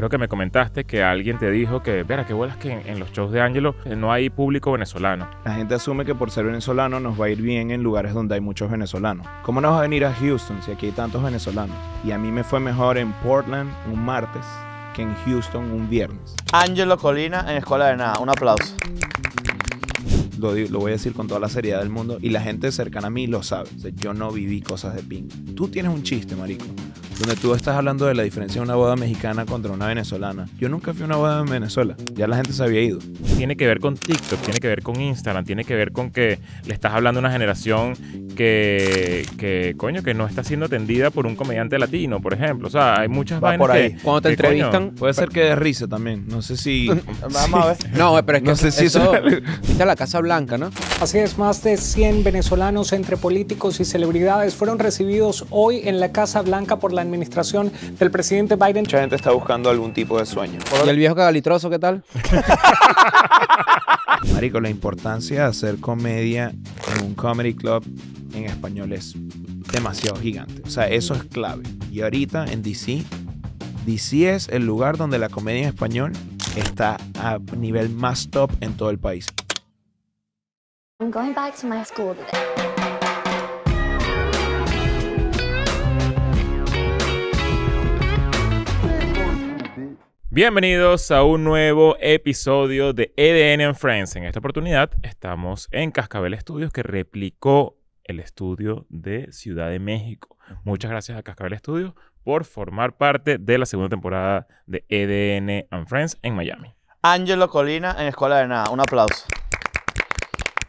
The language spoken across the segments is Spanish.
creo que me comentaste que alguien te dijo que, verá, qué bolas que en, los shows de Ángelo eh, no hay público venezolano. La gente asume que por ser venezolano nos va a ir bien en lugares donde hay muchos venezolanos. ¿Cómo nos va a venir a Houston si aquí hay tantos venezolanos? Y a mí me fue mejor en Portland un martes que en Houston un viernes. Angelo Colina en Escuela de Nada. Un aplauso. Lo, voy a decir con toda la seriedad del mundo y la gente cercana a mí lo sabe. yo no viví cosas de ping. Tú tienes un chiste, marico donde tú estás hablando de la diferencia de una boda mexicana contra una venezolana. Yo nunca fui a una boda en Venezuela, ya la gente se había ido. Tiene que ver con TikTok, tiene que ver con Instagram, tiene que ver con que le estás hablando a una generación que, que coño, que no está siendo atendida por un comediante latino, por ejemplo. O sea, hay muchas por ahí. Cuando te entrevistan... puede ser que de risa también, no sé si... Vamos a ver. No, pero es que no sé si eso... Está la Casa Blanca, ¿no? Así es, más de 100 venezolanos entre políticos y celebridades fueron recibidos hoy en la Casa Blanca por la administración del presidente Biden. Mucha gente está buscando algún tipo de sueño. ¿Y el viejo cagalitroso qué tal? Marico, la importancia de hacer comedia en un comedy club en español es demasiado gigante. O sea, eso es clave. Y ahorita en DC, DC es el lugar donde la comedia en español está a nivel más top en todo el país. I'm going back to my school Bienvenidos a un nuevo episodio de EDN and Friends. En esta oportunidad estamos en Cascabel Studios que replicó el estudio de Ciudad de México. Muchas gracias a Cascabel Studios por formar parte de la segunda temporada de EDN and Friends en Miami. Ángelo Colina en Escuela de Nada. Un aplauso.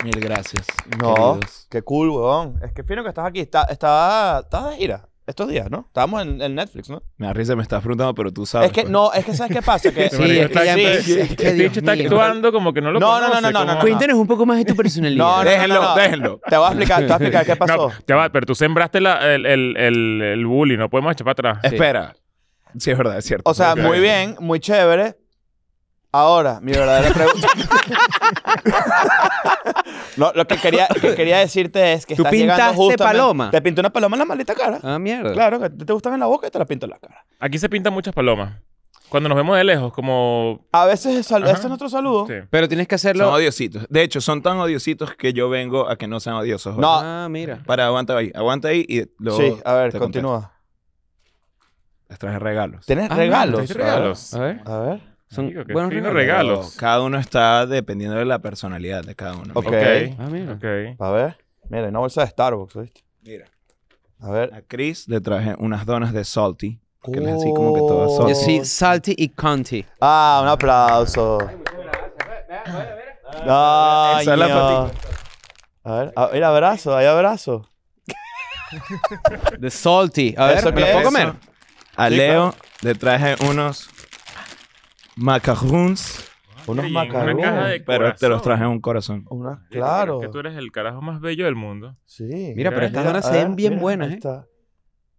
Mil gracias. No, qué cool, weón. Es que fino que estás aquí. Está, estás de gira. Estos días, ¿no? Estábamos en, Netflix, ¿no? Me da risa, me estás preguntando, pero tú sabes. Es que, pues. no, es que ¿sabes qué pasa? Que, sí, es que está actuando como que no lo no, conoce, No, no, no, no, no, es un poco más de tu personalidad. No, no déjenlo, déjenlo. Te voy a explicar, te voy a explicar qué pasó. te va, pero tú sembraste la, el, el, el, bully, no podemos echar para atrás. Espera. Sí, es verdad, es cierto. O sea, muy bien, muy chévere, Ahora, mi verdadera pregunta. lo que quería, quería decirte es que ¿Tú estás llegando pintaste paloma? Te pinté una paloma en la maldita cara. Ah, mierda. Claro, que te gustan en la boca y te la pinto en la cara. Aquí se pintan muchas palomas. Cuando nos vemos de lejos, como... A veces es este nuestro saludo. Pero tienes que Son hacerlo. odiositos. De hecho, son tan odiositos que yo vengo a que no sean odiosos. No. Ah, mira. Para, aguanta ahí. Aguanta ahí y luego Sí, a ver, continúa. Les traje regalos. ¿Tienes ah, regalos? regalos? A ver. A ver. Son buenos regalos. Cada uno está dependiendo de la personalidad de cada uno. Ok. okay. Ah, a ver. Mira, una bolsa de Starbucks, ¿viste? Mira. A ver. A Chris le traje unas donas de Salty. Que oh. es así como que todas oh. son. Yo sí, Salty y Conti. Ah, un aplauso. Ay, Ah, a ver, mira, abrazo, hay abrazo. De salty. A ver, ¿me lo puedo comer? A Leo le traje unos macarons. Unos sí, macarons. Pero te los traje en un corazón. claro. Es que tú eres el carajo más bello del mundo. Sí. Mira, pero estas donas se ven bien buenas, ¿eh?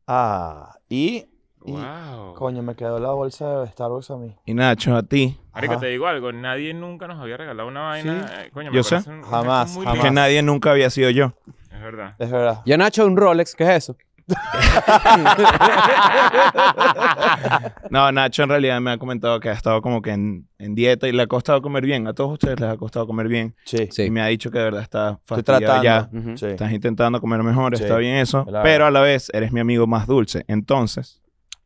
Ah, y wow. Coño, me quedó la bolsa de Starbucks a mí. Y Nacho, a ti. que te digo algo. Nadie nunca nos había regalado una vaina. Eh, yo sé. jamás. jamás. Que nadie nunca había sido yo. Es verdad. Es verdad. Yo, Nacho, un Rolex. ¿Qué es eso? no, Nacho en realidad me ha comentado que ha estado como que en, dieta y le ha costado comer bien. A todos ustedes les ha costado comer bien. Sí. Y me ha dicho que de verdad está fastidiado ya. Estás intentando comer mejor, está bien eso. Pero a la vez eres mi amigo más dulce. Entonces.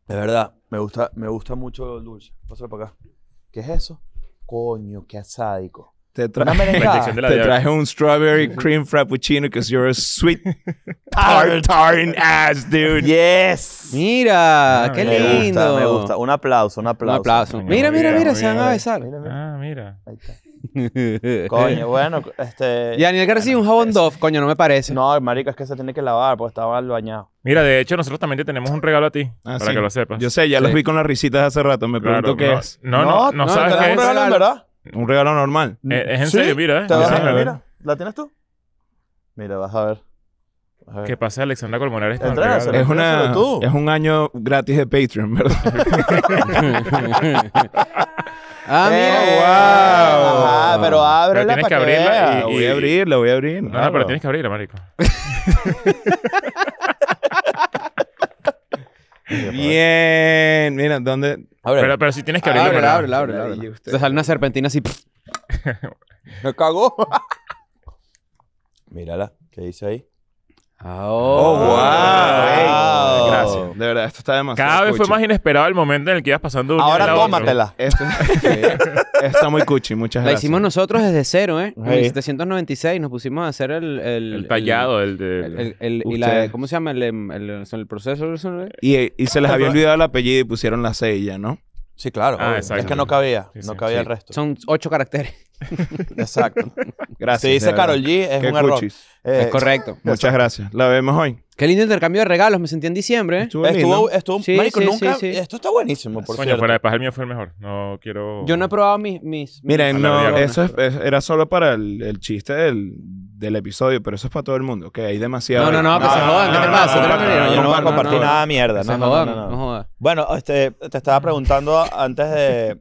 De verdad, me gusta, me gusta mucho el dulce. Pásalo para acá. ¿Qué es eso? Coño, qué asádico. Te, te traje un strawberry cream frappuccino because you're a sweet tartarin ass, dude. Yes. Mira, ah, qué me lindo. Gusta, me gusta. Un aplauso, un aplauso. Un aplauso. Mira, mira, mira, se van a besar. Ah, mira. Ahí está. coño, bueno, este. Y Daniel García, recibe un jabón Dove, coño, no me parece. No, marico, es que se tiene que lavar porque estaba al bañado. Mira, de hecho, nosotros también te tenemos un regalo a ti, ah, para que lo sepas. Yo sé, ya los vi con las risitas hace rato, me pregunto qué es. No, no, no, sabes qué es. Un regalo, en ¿verdad? Un regalo normal. Mm. Eh, es en serio, mira, eh. vas mira, ¿la tienes tú? Mira, vas a ver. ¿Qué pasa, Alexandra Colmonar es, es un año gratis de Patreon, ¿verdad? ¡Ah, mira! Eh, wow. Ajá, pero ábrela tienes para que, que voy a abrirla, voy a abrir. No, no, pero tienes que abrirla, marico. Bien. Mira, ¿dónde...? Pero, si tienes que ah, abrirlo. abre, Te sale una serpentina así. Me cagó. Mírala. ¿Qué dice ahí? Oh, oh, wow. gracias. De verdad, esto está demasiado. Cada vez fue más inesperado el momento en el que ibas pasando Ahora tómatela. está muy cuchi, muchas gracias. La hicimos nosotros desde cero, ¿eh? En 796 nos pusimos a hacer el. El, tallado, el, de. ¿Cómo se llama? El, em, proceso. Y, y se les había olvidado el apellido y pusieron la C ¿no? Sí, claro. Ah, es que no cabía. no cabía el resto. Son ocho caracteres. Exacto. Gracias. Se dice Carol G, es un error. es correcto. Muchas gracias. La vemos hoy. Qué lindo intercambio de regalos, me sentí en diciembre. Estuvo Estuvo, nunca. Esto está buenísimo, por cierto. fuera el mío fue el mejor. No quiero. Yo no he probado mis. mis Miren, no, eso es- era solo para el, chiste del, del episodio, pero eso es para todo el mundo, que hay demasiado. No, no, no, que se jodan, ¿qué te pasa? Yo no voy a compartir nada de mierda. No, no, jodan, no, no, Bueno, este, te estaba preguntando antes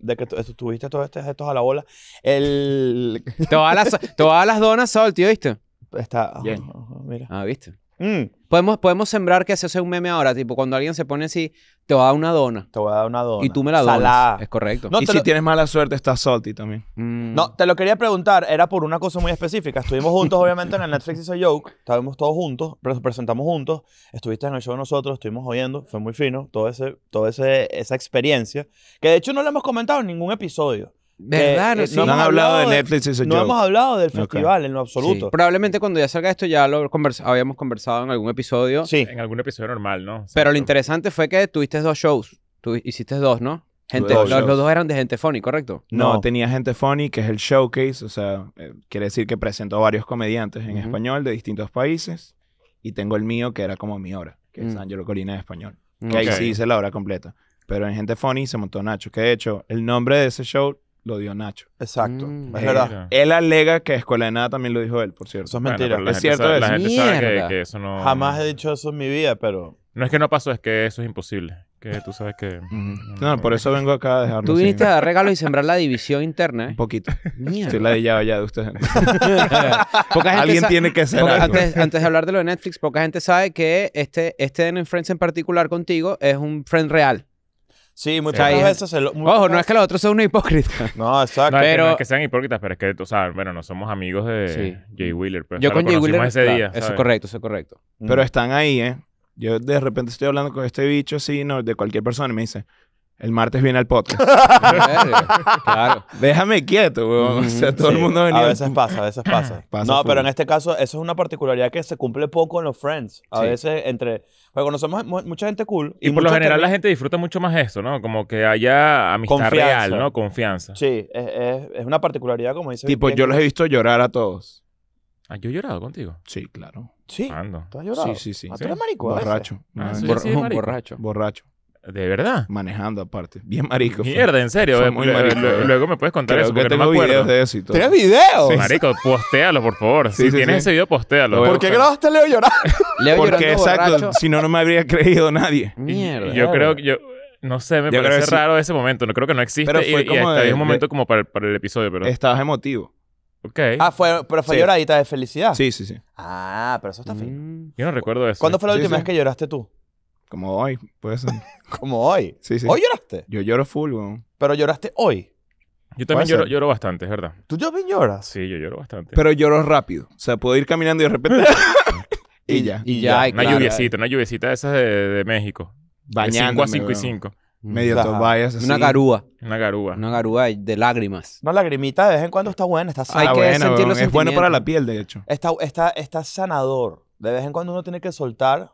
de, que tuviste todos estos, estos a la bola. El, te todas, las, todas las donas salty, ¿viste? Está. Bien. mira. Ah, ¿viste? Mm. Podemos, podemos sembrar que se hace un meme ahora, tipo cuando alguien se pone así, te va a dar una dona. Te va a dar una dona. Y tú me la donas. Es correcto. y si tienes mala suerte, está salty también. Mm. No, te lo quería preguntar, era por una cosa muy específica. Estuvimos juntos, obviamente, en el Netflix Is a Joke. Estábamos todos juntos, nos presentamos juntos. Estuviste en el show nosotros, estuvimos oyendo. Fue muy fino toda ese, todo ese, esa experiencia. Que de hecho no la hemos comentado en ningún episodio. Eh, ¿Verdad? Eh, no, hemos hablado de Netflix. a no hemos hablado del festival en lo absoluto. Probablemente cuando ya salga esto ya lo habíamos conversado en algún episodio. Sí. En algún episodio normal, ¿no? Pero lo interesante fue que tuviste dos shows. Tú hiciste dos, ¿no? Gente, los, dos eran de Gente Funny, ¿correcto? No, tenía Gente Funny, que es el showcase, o sea, eh, quiere decir que presentó varios comediantes en español de distintos países. Y tengo el mío, que era como mi hora, que es mm. Angelo Colina de español. Que ahí sí hice la hora completa. Pero en Gente Funny se montó Nacho, que de hecho, el nombre de ese show lo dio Nacho. Exacto. Mm, es verdad. Él alega que Escuela de Nada también lo dijo él, por cierto. Eso es mentira. es cierto eso. La gente sabe que, eso no... Jamás he dicho eso en mi vida, pero... No es que no pasó, es que eso es imposible. Que tú sabes que... No, por eso vengo acá a dejarlo Tú viniste a dar regalos y sembrar la división interna, ¿eh? Un poquito. Mierda. Estoy de ya de ustedes. Alguien tiene que ser Antes, antes, de hablar de lo de Netflix, poca gente sabe que este, este en Friends en particular contigo es un friend real. Sí, muchas veces Ojo, no es que los otros sean hipócritas. No, exacto. No, es que- que sean hipócritas, pero es que, o sea, bueno, no somos amigos de Jay Wheeler. Pero, pues, Yo con Jay Wheeler. ese día, eso es correcto, eso es correcto. Pero mm. están ahí, ¿eh? Yo de repente estoy hablando con este bicho así, no, de cualquier persona, y me dice, el martes viene al podcast. claro. Déjame quieto, weón. O sea, todo el mundo venía. A veces pasa, a veces pasa. no, pero en este caso, eso es una particularidad que se cumple poco en los Friends. A veces entre. Porque conocemos mucha gente cool. Y, por lo general la gente disfruta mucho más esto, ¿no? Como que haya amistad real, ¿no? Confianza. Sí, es, una particularidad, como dice. Tipo, yo los he visto llorar a todos. Ah, yo he llorado contigo. Sí, claro. Sí. ¿Tú has llorado? Sí, sí, sí. Ah, tú borracho. Ah, borracho. Borracho. De verdad. Manejando aparte. Bien marico. Mierda, en serio. Eh, muy eh, marico, luego, me puedes contar eso. Que me acuerdo. videos de eso y todo. ¿Tienes videos? Marico, postéalo, por favor. si tienes ese video, postéalo. ¿Por, qué grabaste a Leo llorar? Leo Porque exacto, si no, no me habría creído nadie. Mierda. yo creo que yo. No sé, me parece raro ese momento. No creo que no existe. Pero fue y, como un momento como para, para el episodio, pero. Estabas emotivo. Ok. Ah, fue, pero fue lloradita de felicidad. Sí, sí, sí. Ah, pero eso está mm. fino. Yo no recuerdo eso. ¿Cuándo fue la ¿eh? última vez que lloraste tú? Como hoy, puede ser. Como hoy. Sí, sí. ¿Hoy lloraste? Yo lloro full, weón. Pero lloraste hoy. Yo también lloro, lloro bastante, es verdad. ¿Tú también lloras? Sí, yo lloro bastante. Pero lloro rápido. O sea, puedo ir caminando y de repente. y, ya. Y ya. una claro, lluviecita, una lluviecita de esas de, México. Bañándome 5 a 5 y 5. Medio tobayas Una garúa. Una garúa. Una garúa de lágrimas. Una lagrimita de vez en cuando está buena, está sana. Hay que sentirlo. Es bueno para la piel, de hecho. Está, está, está sanador. De vez en cuando uno tiene que soltar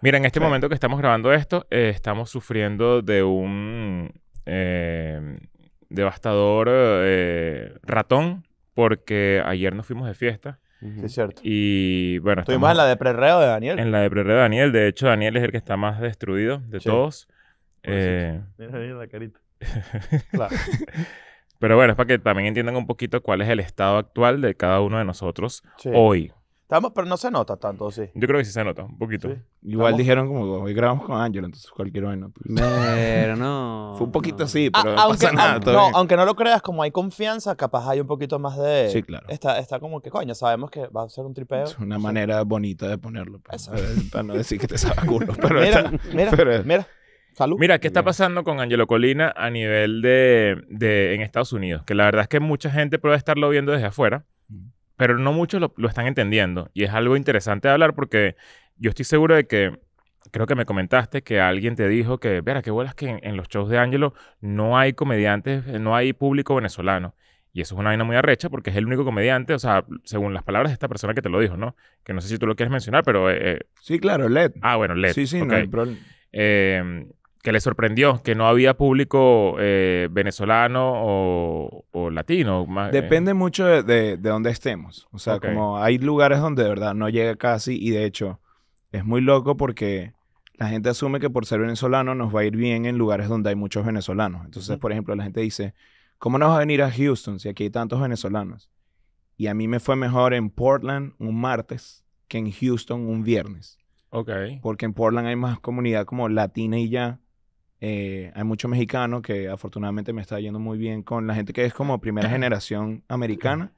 Mira, en este momento que estamos grabando esto, eh, estamos sufriendo de un eh, devastador eh, ratón porque ayer nos fuimos de fiesta. Sí, cierto. Y bueno, estuvimos en la de prerreo de Daniel. En la de prerreo de Daniel. De hecho, Daniel es el que está más destruido de todos. Mira la carita. Pero bueno, es para que también entiendan un poquito cuál es el estado actual de cada uno de nosotros hoy. Estamos, pero no se nota tanto, sí. Yo creo que sí se nota, un poquito. Igual dijeron como, hoy grabamos con Ángel, entonces cualquier vaina. no. Pues. Pero no. Fue un poquito así, ah, pero no aunque, pasa nada. todo no, aunque no lo creas, como hay confianza, capaz hay un poquito más de... Sí, claro. Está, está como que, coño, sabemos que va a ser un tripeo. Es una manera bonita de ponerlo. Pues. Para, no decir que te sabe culo, pero Mira, mira, mira. Salud. Mira, ¿qué está pasando con Angelo Colina a nivel de, de, en Estados Unidos? Que la verdad es que mucha gente puede estarlo viendo desde afuera, pero no muchos lo, están entendiendo. Y es algo interesante de hablar porque yo estoy seguro de que, creo que me comentaste que alguien te dijo que, verá, qué vuelas que en, los shows de Ángelo no hay comediantes, eh, no hay público venezolano. Y eso es una vaina muy arrecha porque es el único comediante, o sea, según las palabras de esta persona que te lo dijo, ¿no? Que no sé si tú lo quieres mencionar, pero... Eh, eh, sí, claro, LED. Ah, bueno, LED. Sí, sí, no hay problema. Eh, que le sorprendió que no había público eh, venezolano o, latino. Eh. Depende mucho de, de, dónde estemos. O sea, como hay lugares donde de verdad no llega casi y de hecho es muy loco porque la gente asume que por ser venezolano nos va a ir bien en lugares donde hay muchos venezolanos. Entonces, por ejemplo, la gente dice, ¿cómo nos va a venir a Houston si aquí hay tantos venezolanos? Y a mí me fue mejor en Portland un martes que en Houston un viernes. Ok. Porque en Portland hay más comunidad como latina y ya. Eh, hay mucho mexicano que afortunadamente me está yendo muy bien con la gente que es como primera generación americana.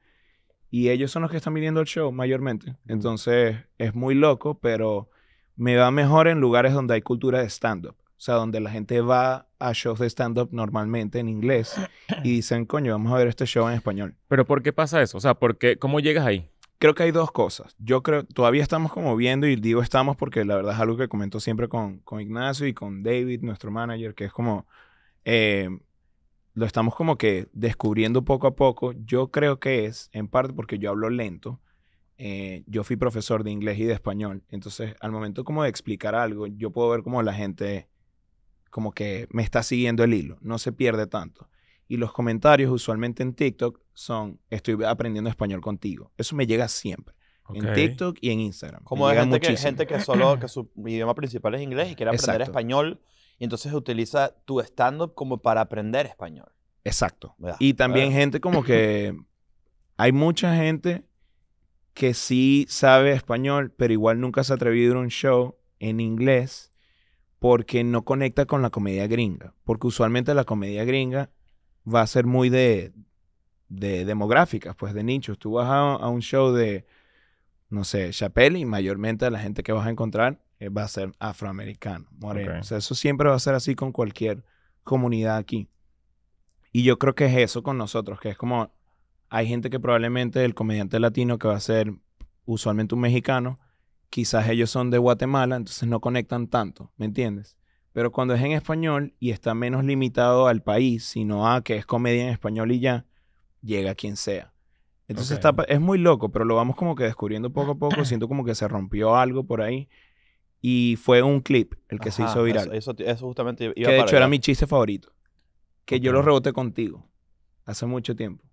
Y ellos son los que están viniendo al show mayormente. Entonces es muy loco, pero me va mejor en lugares donde hay cultura de stand-up. O sea, donde la gente va a shows de stand-up normalmente en inglés y dicen, coño, vamos a ver este show en español. Pero ¿por qué pasa eso? O sea, ¿por qué, ¿cómo llegas ahí? Creo que hay dos cosas. Yo creo, todavía estamos como viendo, y digo estamos porque la verdad es algo que comento siempre con, con Ignacio y con David, nuestro manager, que es como, eh, lo estamos como que descubriendo poco a poco. Yo creo que es, en parte porque yo hablo lento, eh, yo fui profesor de inglés y de español, entonces al momento como de explicar algo, yo puedo ver como la gente como que me está siguiendo el hilo, no se pierde tanto y los comentarios usualmente en TikTok son estoy aprendiendo español contigo. Eso me llega siempre. En TikTok y en Instagram. Como de gente que, solo, que su idioma principal es inglés y quiere aprender español y entonces utiliza tu stand-up como para aprender español. Exacto. Y también gente como que hay mucha gente que sí sabe español, pero igual nunca se ha atrevido a un show en inglés porque no conecta con la comedia gringa. Porque usualmente la comedia gringa va a ser muy de, de demográficas, pues de nichos. Tú vas a, un show de, no sé, Chappelle y mayormente la gente que vas a encontrar eh, va a ser afroamericano, moreno. O sea, eso siempre va a ser así con cualquier comunidad aquí. Y yo creo que es eso con nosotros, que es como hay gente que probablemente el comediante latino que va a ser usualmente un mexicano, quizás ellos son de Guatemala, entonces no conectan tanto, ¿me entiendes? Pero cuando es en español y está menos limitado al país, sino a que es comedia en español y ya, llega quien sea. Entonces es muy loco, pero lo vamos como que descubriendo poco a poco. Siento como que se rompió algo por ahí. Y fue un clip el que se hizo viral. Eso, eso, justamente iba Que de hecho era mi chiste favorito. Que yo lo reboté contigo hace mucho tiempo.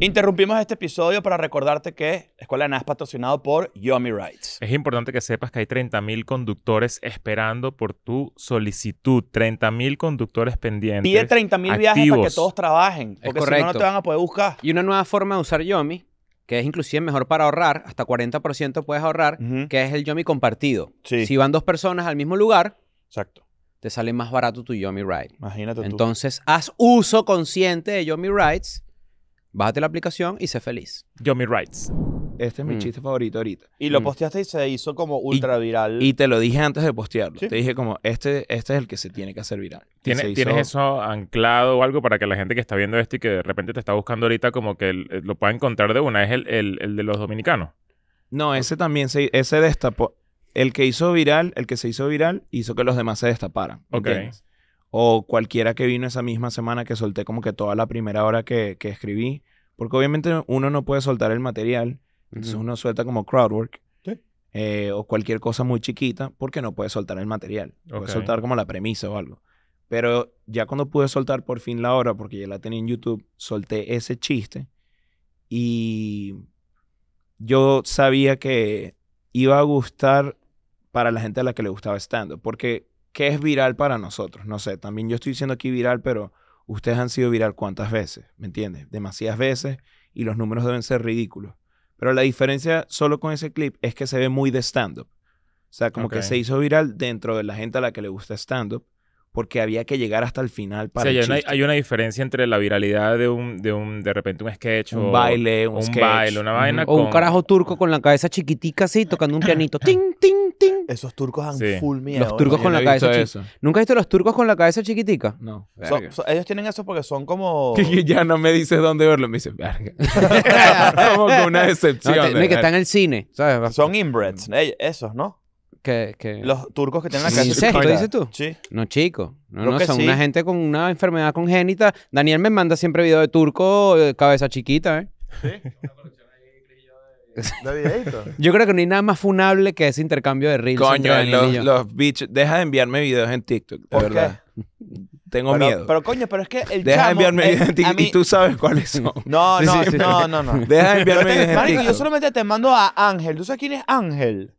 Interrumpimos este episodio para recordarte que Escuela de Nada es patrocinado por Yomi Rides Es importante que sepas que hay 30.000 conductores esperando por tu solicitud. 30.000 conductores pendientes. Pide 30.000 viajes para que todos trabajen, porque si no, no te van a poder buscar. Y una nueva forma de usar Yomi, que es inclusive mejor para ahorrar, hasta 40% puedes ahorrar, que es el Yomi compartido. Si van dos personas al mismo lugar, Exacto. te sale más barato tu Yomi Ride. Imagínate Entonces, haz uso consciente de Yomi Rides Bájate la aplicación y sé feliz. me Rights. Este es mi mm. chiste favorito ahorita. Y lo mm. posteaste y se hizo como ultra viral. Y te lo dije antes de postearlo. Te dije como, este, este es el que se tiene que hacer viral. ¿Tienes, eso anclado o algo para que la gente que está viendo esto y que de repente te está buscando ahorita como que lo pueda encontrar de una? Es el, el- de los dominicanos. No, ese también, se, ese destapó. El que hizo viral, el que se hizo viral, hizo que los demás se destaparan. Ok o cualquiera que vino esa misma semana que solté como que toda la primera hora que, escribí, porque obviamente uno no puede soltar el material, entonces uno suelta como crowdwork ¿Sí? Eh, o cualquier cosa muy chiquita, porque no puede soltar el material, puede soltar como la premisa o algo. Pero ya cuando pude soltar por fin la hora, porque ya la tenía en YouTube, solté ese chiste y yo sabía que iba a gustar para la gente a la que le gustaba estando up porque ¿Qué es viral para nosotros? No sé, también yo estoy diciendo aquí viral, pero ustedes han sido viral cuántas veces, ¿me entiendes? Demasiadas veces y los números deben ser ridículos. Pero la diferencia solo con ese clip es que se ve muy de stand-up. O sea, como que se hizo viral dentro de la gente a la que le gusta stand-up porque había que llegar hasta el final para. O sea, hay, una, diferencia entre la viralidad de un, de un, de repente un sketch un baile, un, baile, una vaina. O un carajo turco con la cabeza chiquitica así, tocando un pianito. ting, ting, ting. Esos turcos han full miedo. Los turcos con la cabeza ¿Nunca has visto los turcos con la cabeza chiquitica? No. ellos tienen eso porque son como. ya no me dices dónde verlo. Me dicen... verga. como que una decepción. No, que está en el cine. Son inbreds, mm. esos, ¿no? que, Los turcos que tienen la cabeza ¿Incesto, dices tú? Sí. No, chico. No, no, son una gente con una enfermedad congénita. Daniel me manda siempre video de turco, cabeza chiquita, ¿eh? Sí. Yo creo que no hay nada más funable que ese intercambio de reels. Coño, los, bichos. Deja de enviarme videos en TikTok, de verdad. Tengo miedo. Pero coño, pero es que el Deja de enviarme videos en TikTok y tú sabes cuáles son. No, no, no, no, no, Deja de enviarme videos en TikTok. Marico, yo solamente te mando a Ángel. ¿Tú sabes quién es Ángel?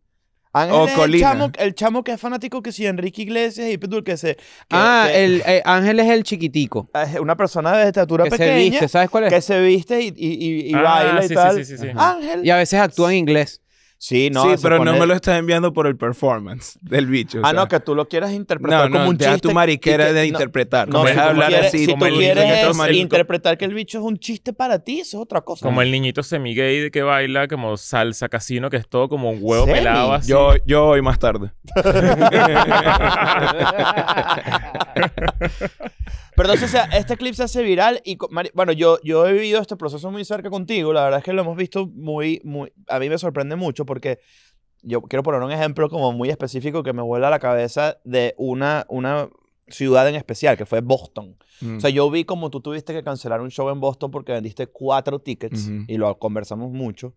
Ángel es el chamo, el chamo, que es fanático que si Enrique Iglesias y Pitbull que se... ah, el, eh, Ángel es el chiquitico. Ah, es una persona de estatura que pequeña. se viste, ¿sabes cuál es? Que se viste y, ah, baila y sí, tal. Sí, sí, Ángel. Y a veces actúa en inglés. Sí, pero no me lo estás enviando por el performance del bicho. Ah, no, que tú lo quieras interpretar no, como un chiste. tu mariquera de interpretar. No, no si hablar así. Si tú interpretar que el bicho es un chiste para ti, eso es otra cosa. Como el niñito semi-gay que baila como salsa casino, que es todo como un huevo pelado Yo, yo hoy más tarde. Pero entonces, sea, este clip se hace viral y, bueno, yo, yo he vivido este proceso muy cerca contigo, la verdad es que lo hemos visto muy, muy, a mí me sorprende mucho porque yo quiero poner un ejemplo como muy específico que me vuela a la cabeza de una, una ciudad en especial, que fue Boston. Mm. O sea, yo vi como tú tuviste que cancelar un show en Boston porque vendiste cuatro tickets y lo conversamos mucho.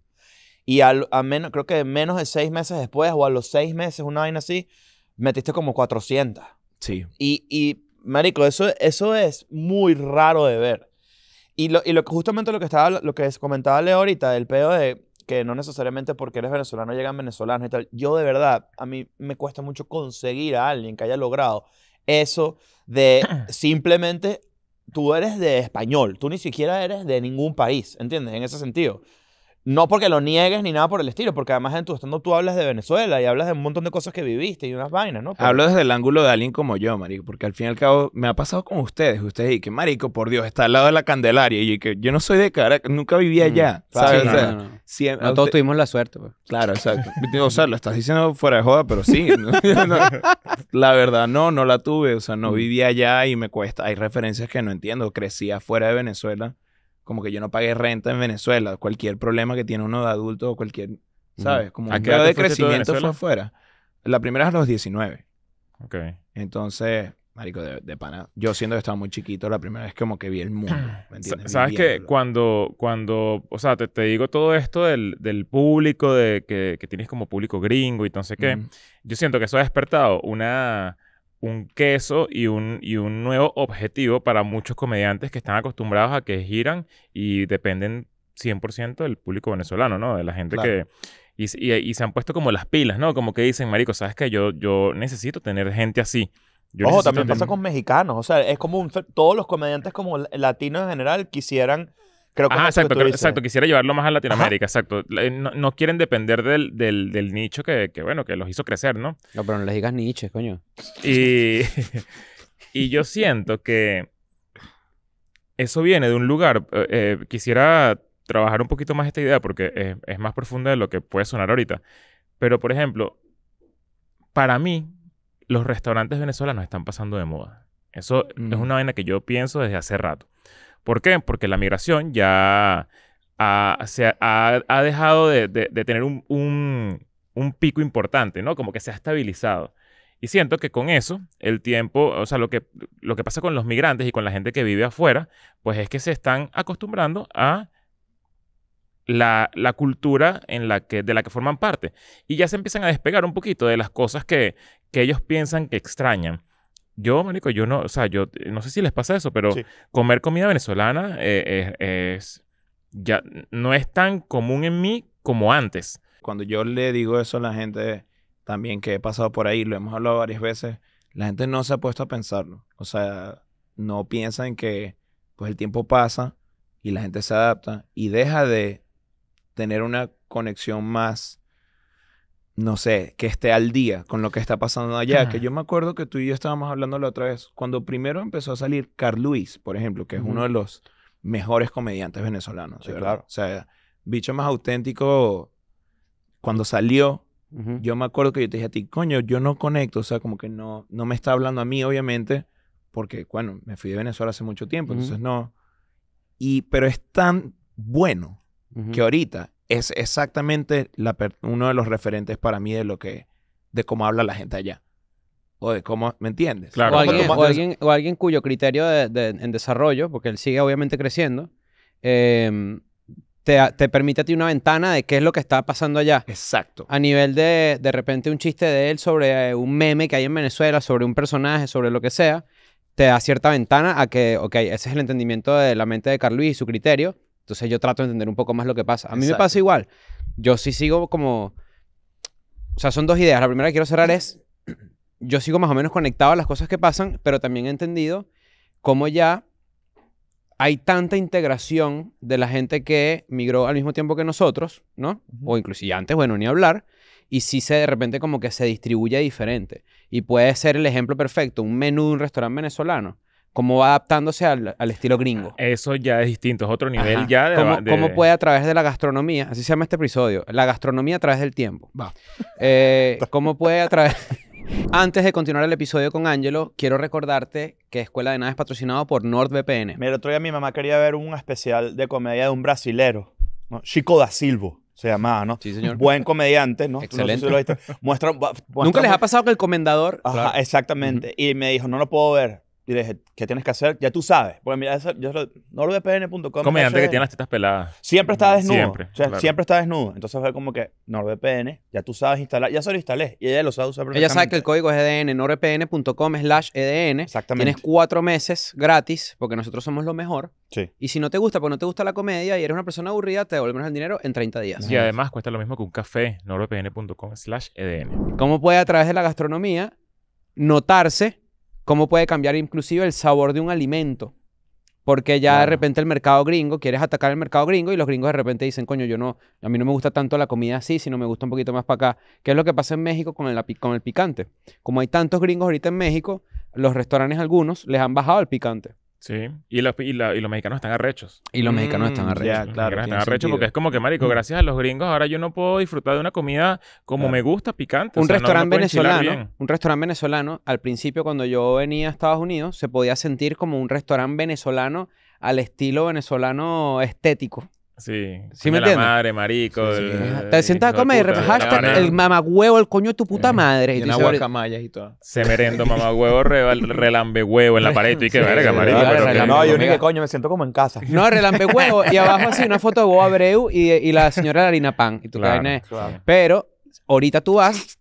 Y al, a menos, creo que menos de seis meses después o a los seis meses, una vaina así, metiste como 400. Sí. y Marico, eso, eso es muy raro de ver. Y, lo, y justamente lo que, estaba, lo que comentaba Leo ahorita, el pedo de que no necesariamente porque eres venezolano llegan venezolanos y tal. Yo de verdad, a mí me cuesta mucho conseguir a alguien que haya logrado eso de simplemente tú eres de español, tú ni siquiera eres de ningún país, ¿entiendes? En ese sentido. No porque lo niegues ni nada por el estilo, porque además en tu estando tú hablas de Venezuela y hablas de un montón de cosas que viviste y unas vainas, ¿no? Hablo desde el ángulo de alguien como yo, marico, porque al fin y al cabo me ha pasado con ustedes. Ustedes y que, marico, por Dios, está al lado de la Candelaria. Y que yo no soy de cara, nunca viví mm, allá, ¿sabes? no, todos tuvimos la suerte. Pues. Claro, exacto. o sea, lo estás diciendo fuera de joda, pero sí. la verdad, no, no la tuve. O sea, no mm. viví allá y me cuesta. Hay referencias que no entiendo. Crecí afuera de Venezuela como que yo no pagué renta en Venezuela, cualquier problema que tiene uno de adulto o cualquier, ¿sabes? Como un grado de crecimiento fue afuera. La primera es a los 19. Ok. Entonces, marico, de, pana, yo siendo que estaba muy chiquito, la primera vez como que vi el mundo, ¿Sabes que cuando, cuando, o sea, te, te digo todo esto del, del público, de que, que, tienes como público gringo y entonces qué, yo siento que eso ha despertado una un queso y un, y un nuevo objetivo para muchos comediantes que están acostumbrados a que giran y dependen 100% del público venezolano, ¿no? De la gente que... Y, se han puesto como las pilas, ¿no? Como que dicen, marico, ¿sabes qué? Yo, yo necesito tener gente así. Yo Ojo, también pasa con mexicanos. O sea, es como un... Todos los comediantes como latinos en general quisieran Creo que exacto, exacto. Quisiera llevarlo más a Latinoamérica, exacto. Eh, no, quieren depender del, nicho que, bueno, que los hizo crecer, ¿no? No, pero no les digas niches, coño. Y, yo siento que eso viene de un lugar. Eh, eh, quisiera trabajar un poquito más esta idea porque es, más profunda de lo que puede sonar ahorita. Pero, por ejemplo, para mí, los restaurantes venezolanos están pasando de moda. Eso es mm. una vaina que yo pienso desde hace rato. ¿Por qué? Porque la migración ya ha, se ha, dejado de, tener un, pico importante, ¿no? Como que se ha estabilizado. Y siento que con eso, el tiempo, o sea, lo que, lo que pasa con los migrantes y con la gente que vive afuera, pues es que se están acostumbrando a la, cultura en la que, de la que forman parte. Y ya se empiezan a despegar un poquito de las cosas que ellos piensan que extrañan. Yo, marico, yo no, o sea, yo eh, no sé si les pasa eso, pero comer comida venezolana eh, eh, es, ya no es tan común en mí como antes. Cuando yo le digo eso a la gente también que he pasado por ahí, lo hemos hablado varias veces, la gente no se ha puesto a pensarlo. O sea, no piensa en que pues el tiempo pasa y la gente se adapta y deja de tener una conexión más no sé, que esté al día con lo que está pasando allá. Que yo me acuerdo que tú y yo estábamos hablando la otra vez, cuando primero empezó a salir Carl Luis, por ejemplo, que es uno de los mejores comediantes venezolanos, sí, Claro. O sea, bicho más auténtico, cuando salió, yo me acuerdo que yo te dije a ti, coño, yo no conecto, o sea, como que no, no me está hablando a mí, obviamente, porque, bueno, me fui de Venezuela hace mucho tiempo, entonces no. Y, pero es tan bueno que ahorita es exactamente uno de los referentes para mí de lo que, de cómo habla la gente allá. O de cómo, ¿me entiendes? O, alguien, o alguien, cuyo criterio en desarrollo, porque él sigue obviamente creciendo, em, te, te, permite a ti una ventana de qué es lo que está pasando allá. Exacto. A nivel de, de repente, un chiste de él sobre eh, un meme que hay en Venezuela, sobre un personaje, sobre lo que sea, te da cierta ventana a que, ok, ese es el entendimiento de la mente de Luis y su criterio, entonces yo trato de entender un poco más lo que pasa. A mí me pasa igual. Yo sí sigo como... O sea, son dos ideas. La primera que quiero cerrar es, yo sigo más o menos conectado a las cosas que pasan, pero también he entendido cómo ya hay tanta integración de la gente que migró al mismo tiempo que nosotros, ¿no? O inclusive antes, bueno, ni hablar. Y sí se de repente como que se distribuye diferente. Y puede ser el ejemplo perfecto, un menú de un restaurante venezolano cómo va adaptándose al, estilo gringo. Eso ya es distinto, es otro nivel ya de ¿Cómo, puede a través de la gastronomía, así se llama este episodio, la gastronomía a través del tiempo? Va. Eh, ¿Cómo puede a través... Antes de continuar el episodio con Angelo, quiero recordarte que Escuela de Nada es patrocinado por NordVPN. Mira, el otro día mi mamá quería ver un especial de comedia de un brasilero, Chico da Silva se llamaba, ¿no? Sí, señor. Buen comediante, ¿no? Excelente. muestra, ¿Nunca les ha pasado que el comendador? Ajá, exactamente. Y me dijo, no lo puedo ver. Y le dije, ¿qué tienes que hacer? Ya tú sabes. Porque mira, eso- yo Comediante que tiene las tetas peladas. Siempre está desnudo. Siempre, está desnudo. Entonces fue como que NordVPN, ya tú sabes instalar. Ya se lo instalé. Y ella lo sabe usar Ella sabe que el código es EDN, norepn.com slash EDN. Exactamente. Tienes cuatro meses gratis, porque nosotros somos lo mejor. Sí. Y si no te gusta, porque no te gusta la comedia y eres una persona aburrida, te devolvemos el dinero en 30 días. Y además cuesta lo mismo que un café, nordvpn.com slash EDN. ¿Cómo puede a través de la gastronomía notarse cómo puede cambiar inclusive el sabor de un alimento. Porque ya de repente el mercado gringo, quieres atacar el mercado gringo y los gringos de repente dicen, coño, yo no, a mí no me gusta tanto la comida así, sino me gusta un poquito más para acá. ¿Qué es lo que pasa en México con el, con el picante? Como hay tantos gringos ahorita en México, los restaurantes algunos les han bajado el picante. Sí, y los, y, los mexicanos están arrechos. Y los mexicanos están mm, arrechos. están arrechos porque es como que, marico, mm. gracias a los gringos ahora yo no puedo disfrutar de una comida como me gusta, picante. Un restaurante venezolano, un restaurante venezolano, al principio cuando yo venía a Estados Unidos, se podía sentir como un restaurante venezolano al estilo venezolano estético. Sí. La madre, marico. te sientas a comer, hashtag el mamagüevo, el coño de tu puta madre. Y, y una guacamaya y todo. Semerendo mamagüevo, relambe huevo en la pared. Y ¿qué verga, marico. no, yo ni que coño, me siento como en casa. No, relambe huevo. y abajo así una foto de Bob Abreu y, y la señora de la harina pan. Y tu claro, Pero ahorita tú vas.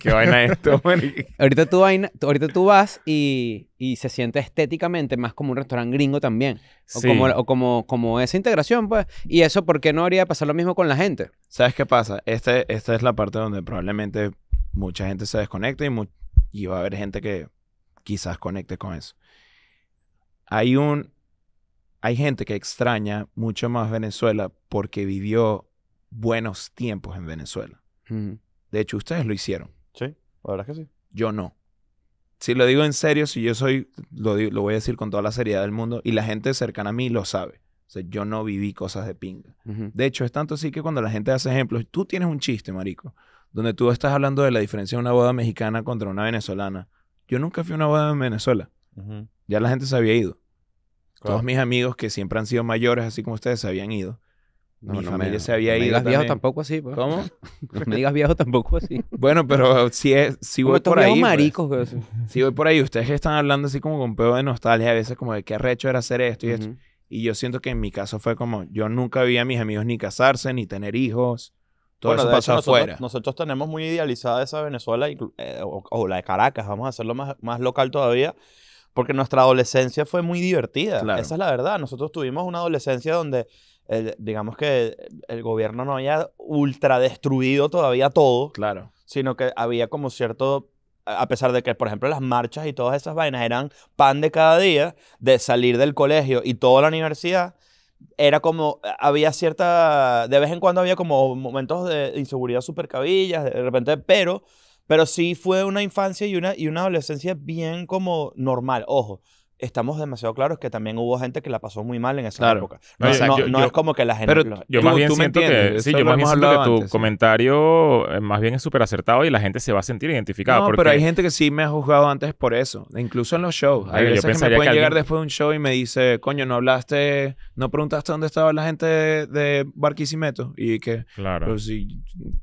¿Qué, vaina esto, ahorita tú, ahorita tú vas y, se siente estéticamente más como un restaurante gringo también. O, como, o como, esa integración, pues. Y eso, ¿por qué no haría pasar lo mismo con la gente? ¿Sabes qué pasa? Este, esta es la parte donde probablemente mucha gente se desconecte y, y va a haber gente que quizás conecte con eso. Hay un. Hay gente que extraña mucho más Venezuela porque vivió buenos tiempos en Venezuela. De hecho, ustedes lo hicieron. Sí, la verdad es que sí. Yo no. Si lo digo en serio, si yo soy, lo, lo voy a decir con toda la seriedad del mundo y la gente cercana a mí lo sabe. O sea, yo no viví cosas de pinga. De hecho, es tanto así que cuando la gente hace ejemplos, tú tienes un chiste, marico, donde tú estás hablando de la diferencia de una boda mexicana contra una venezolana. Yo nunca fui a una boda en Venezuela. Ya la gente se había ido. Todos mis amigos que siempre han sido mayores, así como ustedes, se habían ido mi familia se había ido. Pues. No me digas viejo tampoco así, ¿Cómo? No me digas viejo tampoco así. bueno, pero si, es, si voy por ahí. Pues. maricos, Si voy por ahí, ustedes están hablando así como con pedo de nostalgia, a veces como de qué recho era hacer esto y esto. Y yo siento que en mi caso fue como, yo nunca vi a mis amigos ni casarse, ni tener hijos. Todo eso pasó nosotros, afuera. Nosotros tenemos muy idealizada esa Venezuela, eh, o, la de Caracas, vamos a hacerlo más, más local todavía, porque nuestra adolescencia fue muy divertida. Esa es la verdad. Nosotros tuvimos una adolescencia donde digamos que el, gobierno no había ultra destruido todavía todo. Claro. Sino que había como cierto. A pesar de que, por ejemplo, las marchas y todas esas vainas eran pan de cada día, de salir del colegio y toda la universidad, era como, había cierta, de vez en cuando había como momentos de inseguridad supercabillas, de repente, pero, pero sí fue una infancia y una, y una adolescencia bien como normal, ojo, estamos demasiado claros que también hubo gente que la pasó muy mal en esa época. No, es como que la gente... yo más bien siento que, sí, yo más bien siento que tu comentario eh, más bien es súper acertado y la gente se va a sentir identificada. pero hay gente que sí me ha juzgado antes por eso. Incluso en los shows. Hay que me pueden llegar después de un show y me dice, coño, no hablaste, no preguntaste dónde estaba la gente de, Barquisimeto. Y que... Claro. Pero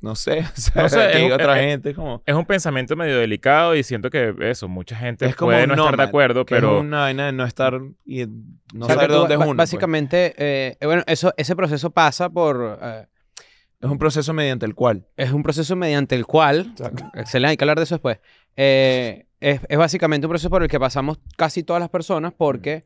No sé. O sea, no otra gente como... Es un pensamiento medio delicado y siento que eso, mucha gente puede no estar de acuerdo, pero de no estar y no saber dónde es uno. Pues. Básicamente, eh, bueno, eso, ese proceso pasa por. Eh, es un proceso mediante el cual. Es un proceso mediante el cual. Excelente, hay que hablar de eso después. Eh, es, es, básicamente un proceso por el que pasamos casi todas las personas porque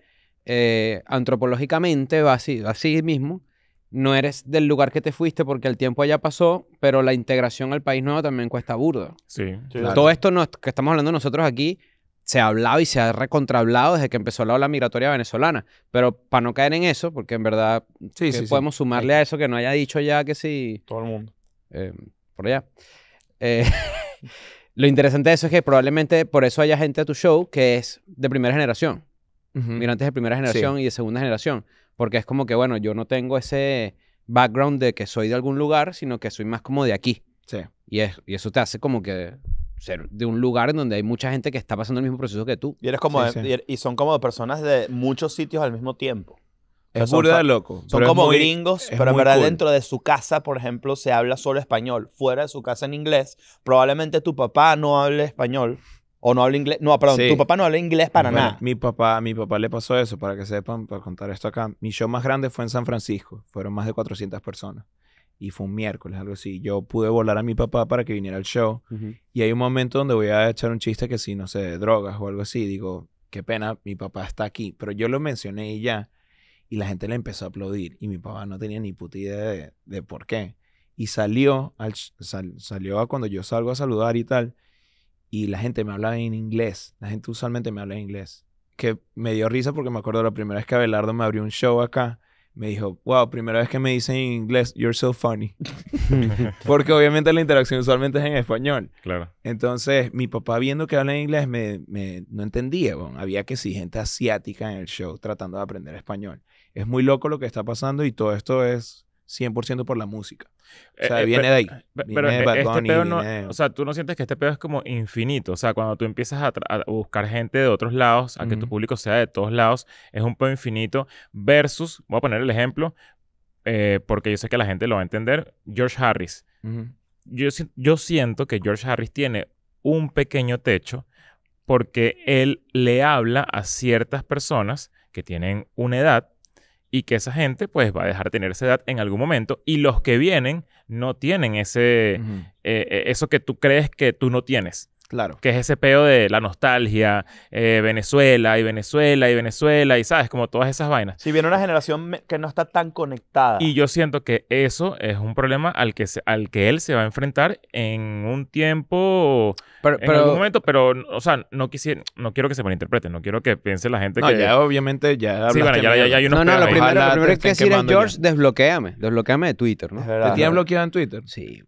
antropológicamente va así, así mismo no eres del lugar que te fuiste porque el tiempo allá pasó, pero la integración al país nuevo también cuesta burdo. Sí. Todo esto que estamos hablando nosotros aquí se ha hablado y se ha recontrablado desde que empezó la ola migratoria venezolana. Pero para no caer en eso, porque en verdad sí, podemos sumarle eh. a eso que no haya dicho ya que sí. Todo el mundo. Eh, por allá. Eh, lo interesante de eso es que probablemente por eso haya gente a tu show que es de primera generación. Migrantes de primera generación y de segunda generación. Porque es como que, bueno, yo no tengo ese background de que soy de algún lugar, sino que soy más como de aquí. Sí. Y, es, y eso te hace como que de un lugar en donde hay mucha gente que está pasando el mismo proceso que tú. Y, eres como er, y son como personas de muchos sitios al mismo tiempo. Es burda loco. Son como gringos, pero en verdad dentro de su casa, por ejemplo, se habla solo español. Fuera de su casa en inglés, probablemente tu papá no hable español o no hable inglés. No, perdón, tu papá no hable inglés para nada. Mi papá, mi papá le pasó eso, para que sepan, para contar esto acá. Mi show más grande fue en San Francisco. Fueron más de 400 personas y fue un miércoles, algo así. Yo pude volar a mi papá para que viniera al show. Y hay un momento donde voy a echar un chiste que si, no sé, de drogas o algo así. Digo, qué pena, mi papá está aquí. Pero yo lo mencioné y ya. Y la gente le empezó a aplaudir. Y mi papá no tenía ni puta idea de, por qué. Y salió, al, salió a cuando yo salgo a saludar y tal. Y la gente me hablaba en inglés. La gente usualmente me habla en inglés. Que me dio risa porque me acuerdo la primera vez que Abelardo me abrió un show acá me dijo, wow, primera vez que me dicen en inglés, you're so funny. Porque obviamente la interacción usualmente es en español. Claro. Entonces, mi papá viendo que habla en inglés me, no entendía. había que sí, gente asiática en el show tratando de aprender español. Es muy loco lo que está pasando y todo esto es 100% por la música. O sea, viene de ahí. pero este pedo no, o sea, tú no sientes que este pedo es como infinito. O sea, cuando tú empiezas a, buscar gente de otros lados, a que tu público sea de todos lados, es un pedo infinito. Versus, voy a poner el ejemplo, eh, porque yo sé que la gente lo va a entender. George Harris. yo, yo siento que George Harris tiene un pequeño techo porque él le habla a ciertas personas que tienen una edad y que esa gente pues va a dejar de tener esa edad en algún momento y los que vienen no tienen ese, eh, eh, eso que tú crees que tú no tienes. Claro. Que es ese peo de la nostalgia, eh, Venezuela y Venezuela y Venezuela y sabes, como todas esas vainas. Si viene una generación que no está tan conectada. Y yo siento que eso es un problema al que, al que él se va a enfrentar en un tiempo, en algún momento, pero, o sea, no quisiera, no quiero que se malinterprete, no quiero que piense la gente no, que... ya obviamente ya... Sí, bueno, ya, hay unos No, no, lo primero, lo que decir es, George, desbloqueame, desbloqueame de Twitter, ¿no? ¿Te tienes bloqueado en Twitter? Sí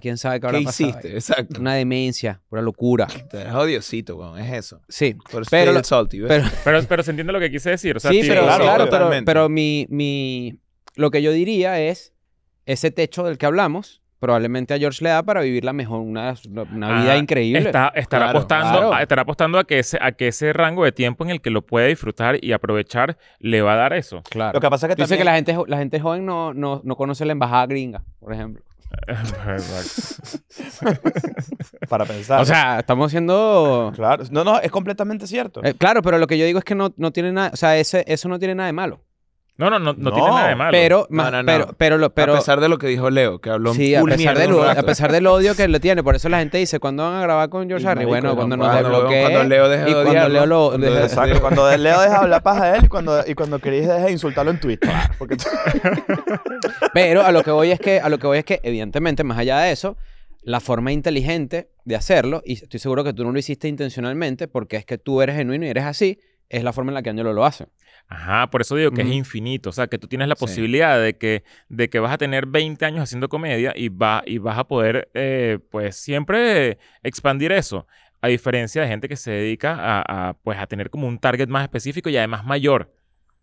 quién sabe qué habrá ¿Qué hiciste? Exacto. Una demencia, una locura. Te odiosito, es eso. Sí. pero, pero, pero, se entiende lo que quise decir. sí, pero claro, pero, mi, mi, lo que yo diría es ese techo del que hablamos, probablemente a George le da para vivir la mejor, una, vida ah, increíble. Está, estará, apostando, A, apostando a que, ese, a que ese rango de tiempo en el que lo puede disfrutar y aprovechar le va a dar eso. Claro. Lo que pasa es que Dice también... que la gente, la gente joven no, no conoce la embajada gringa, por ejemplo. Para pensar. O sea, estamos siendo. Claro, no, no, es completamente cierto. Eh, claro, pero lo que yo digo es que no, no tiene nada. O sea, ese, eso no tiene nada de malo. No, no, no, no, tiene nada de malo. Pero, no, pero, pero, a pesar de lo que dijo Leo, que habló sí, a pesar, de a pesar del odio que le tiene. Por eso la gente dice, ¿cuándo van a grabar con George Harry? Bueno, cuando nos desbloquee. cuando Leo deje de y cuando Leo lo... Cuando Exacto, cuando Leo deja hablar paja a él y cuando, y cuando Chris deja de insultarlo en Twitter. Pero a lo que voy es que, a lo que voy es que, evidentemente, más allá de eso, la forma inteligente de hacerlo, y estoy seguro que tú no lo hiciste intencionalmente, porque es que tú eres genuino y eres así, es la forma en la que Angelo lo hace. Ajá, por eso digo que es infinito. O sea, que tú tienes la posibilidad de, que, de que vas a tener 20 años haciendo comedia y, va, y vas a poder, eh, pues, siempre expandir eso. A diferencia de gente que se dedica a, pues, a tener como un target más específico y además mayor.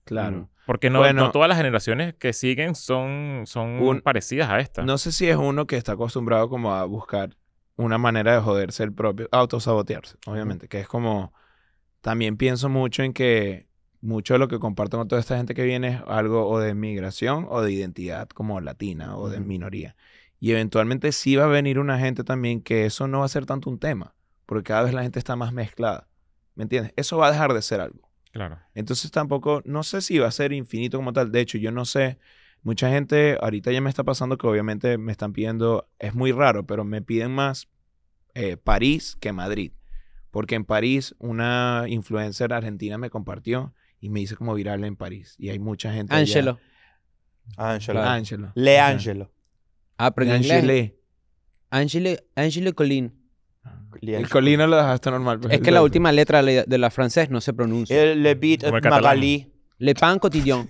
Claro. Porque no, todas las generaciones que siguen son, son parecidas a esta. No sé si es uno que está acostumbrado como a buscar una manera de joderse el propio, autosabotearse, obviamente, que es como también pienso mucho en que mucho de lo que comparto con toda esta gente que viene es algo o de migración o de identidad como latina o de minoría. Y eventualmente sí va a venir una gente también que eso no va a ser tanto un tema, porque cada vez la gente está más mezclada. ¿Me entiendes? Eso va a dejar de ser algo. Claro. Entonces tampoco, no sé si va a ser infinito como tal. De hecho, yo no sé. Mucha gente, ahorita ya me está pasando que obviamente me están pidiendo, es muy raro, pero me piden más eh, París que Madrid porque en París una influencer argentina me compartió y me hice como viral en París. Y hay mucha gente. Ángelo. Ángelo. Ángelo. Le Ángelo. Ah, pero en inglés. Ángelo. Ángelo Colín. El no lo dejaste normal. Pues, es que la última letra de la francés no se pronuncia. le bit Magali. Le pan cotillón.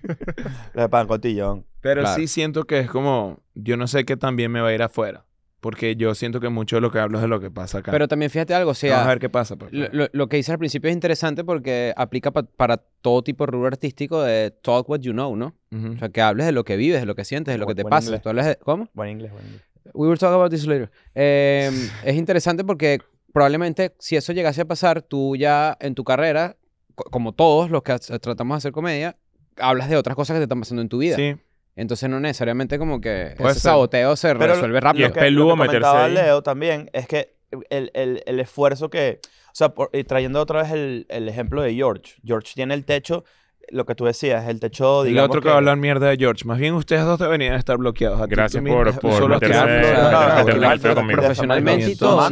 le pan cotillón. Pero sí siento que es como, yo no sé qué también me va a ir afuera. Porque yo siento que mucho de lo que hablo es de lo que pasa acá. Pero también fíjate algo, o Vamos a ver qué pasa. Pues. lo, que dices al principio es interesante porque aplica para todo tipo de rubro artístico de talk what you know, ¿no? O sea, que hables de lo que vives, de lo que sientes, de lo que te pasa. Tú ¿Cómo? Buen inglés, buen inglés. We will talk about this later. Em, es interesante porque probablemente si eso llegase a pasar, tú ya en tu carrera, como todos los que tratamos de hacer comedia, hablas de otras cosas que te están pasando en tu vida. Sí. Entonces no necesariamente como que ese saboteo se resuelve rápido. Y es Lo que- lo que meterse comentaba ahí. Leo también es que el, el- el esfuerzo que. O sea, trayendo otra vez el, el ejemplo de George. George tiene el techo, lo que tú decías, el techo, digamos El otro que va a hablar mierda de George. Más bien ustedes dos deberían estar bloqueados. aquí. Gracias por- por Solo meterse- Profesionalmente y todos,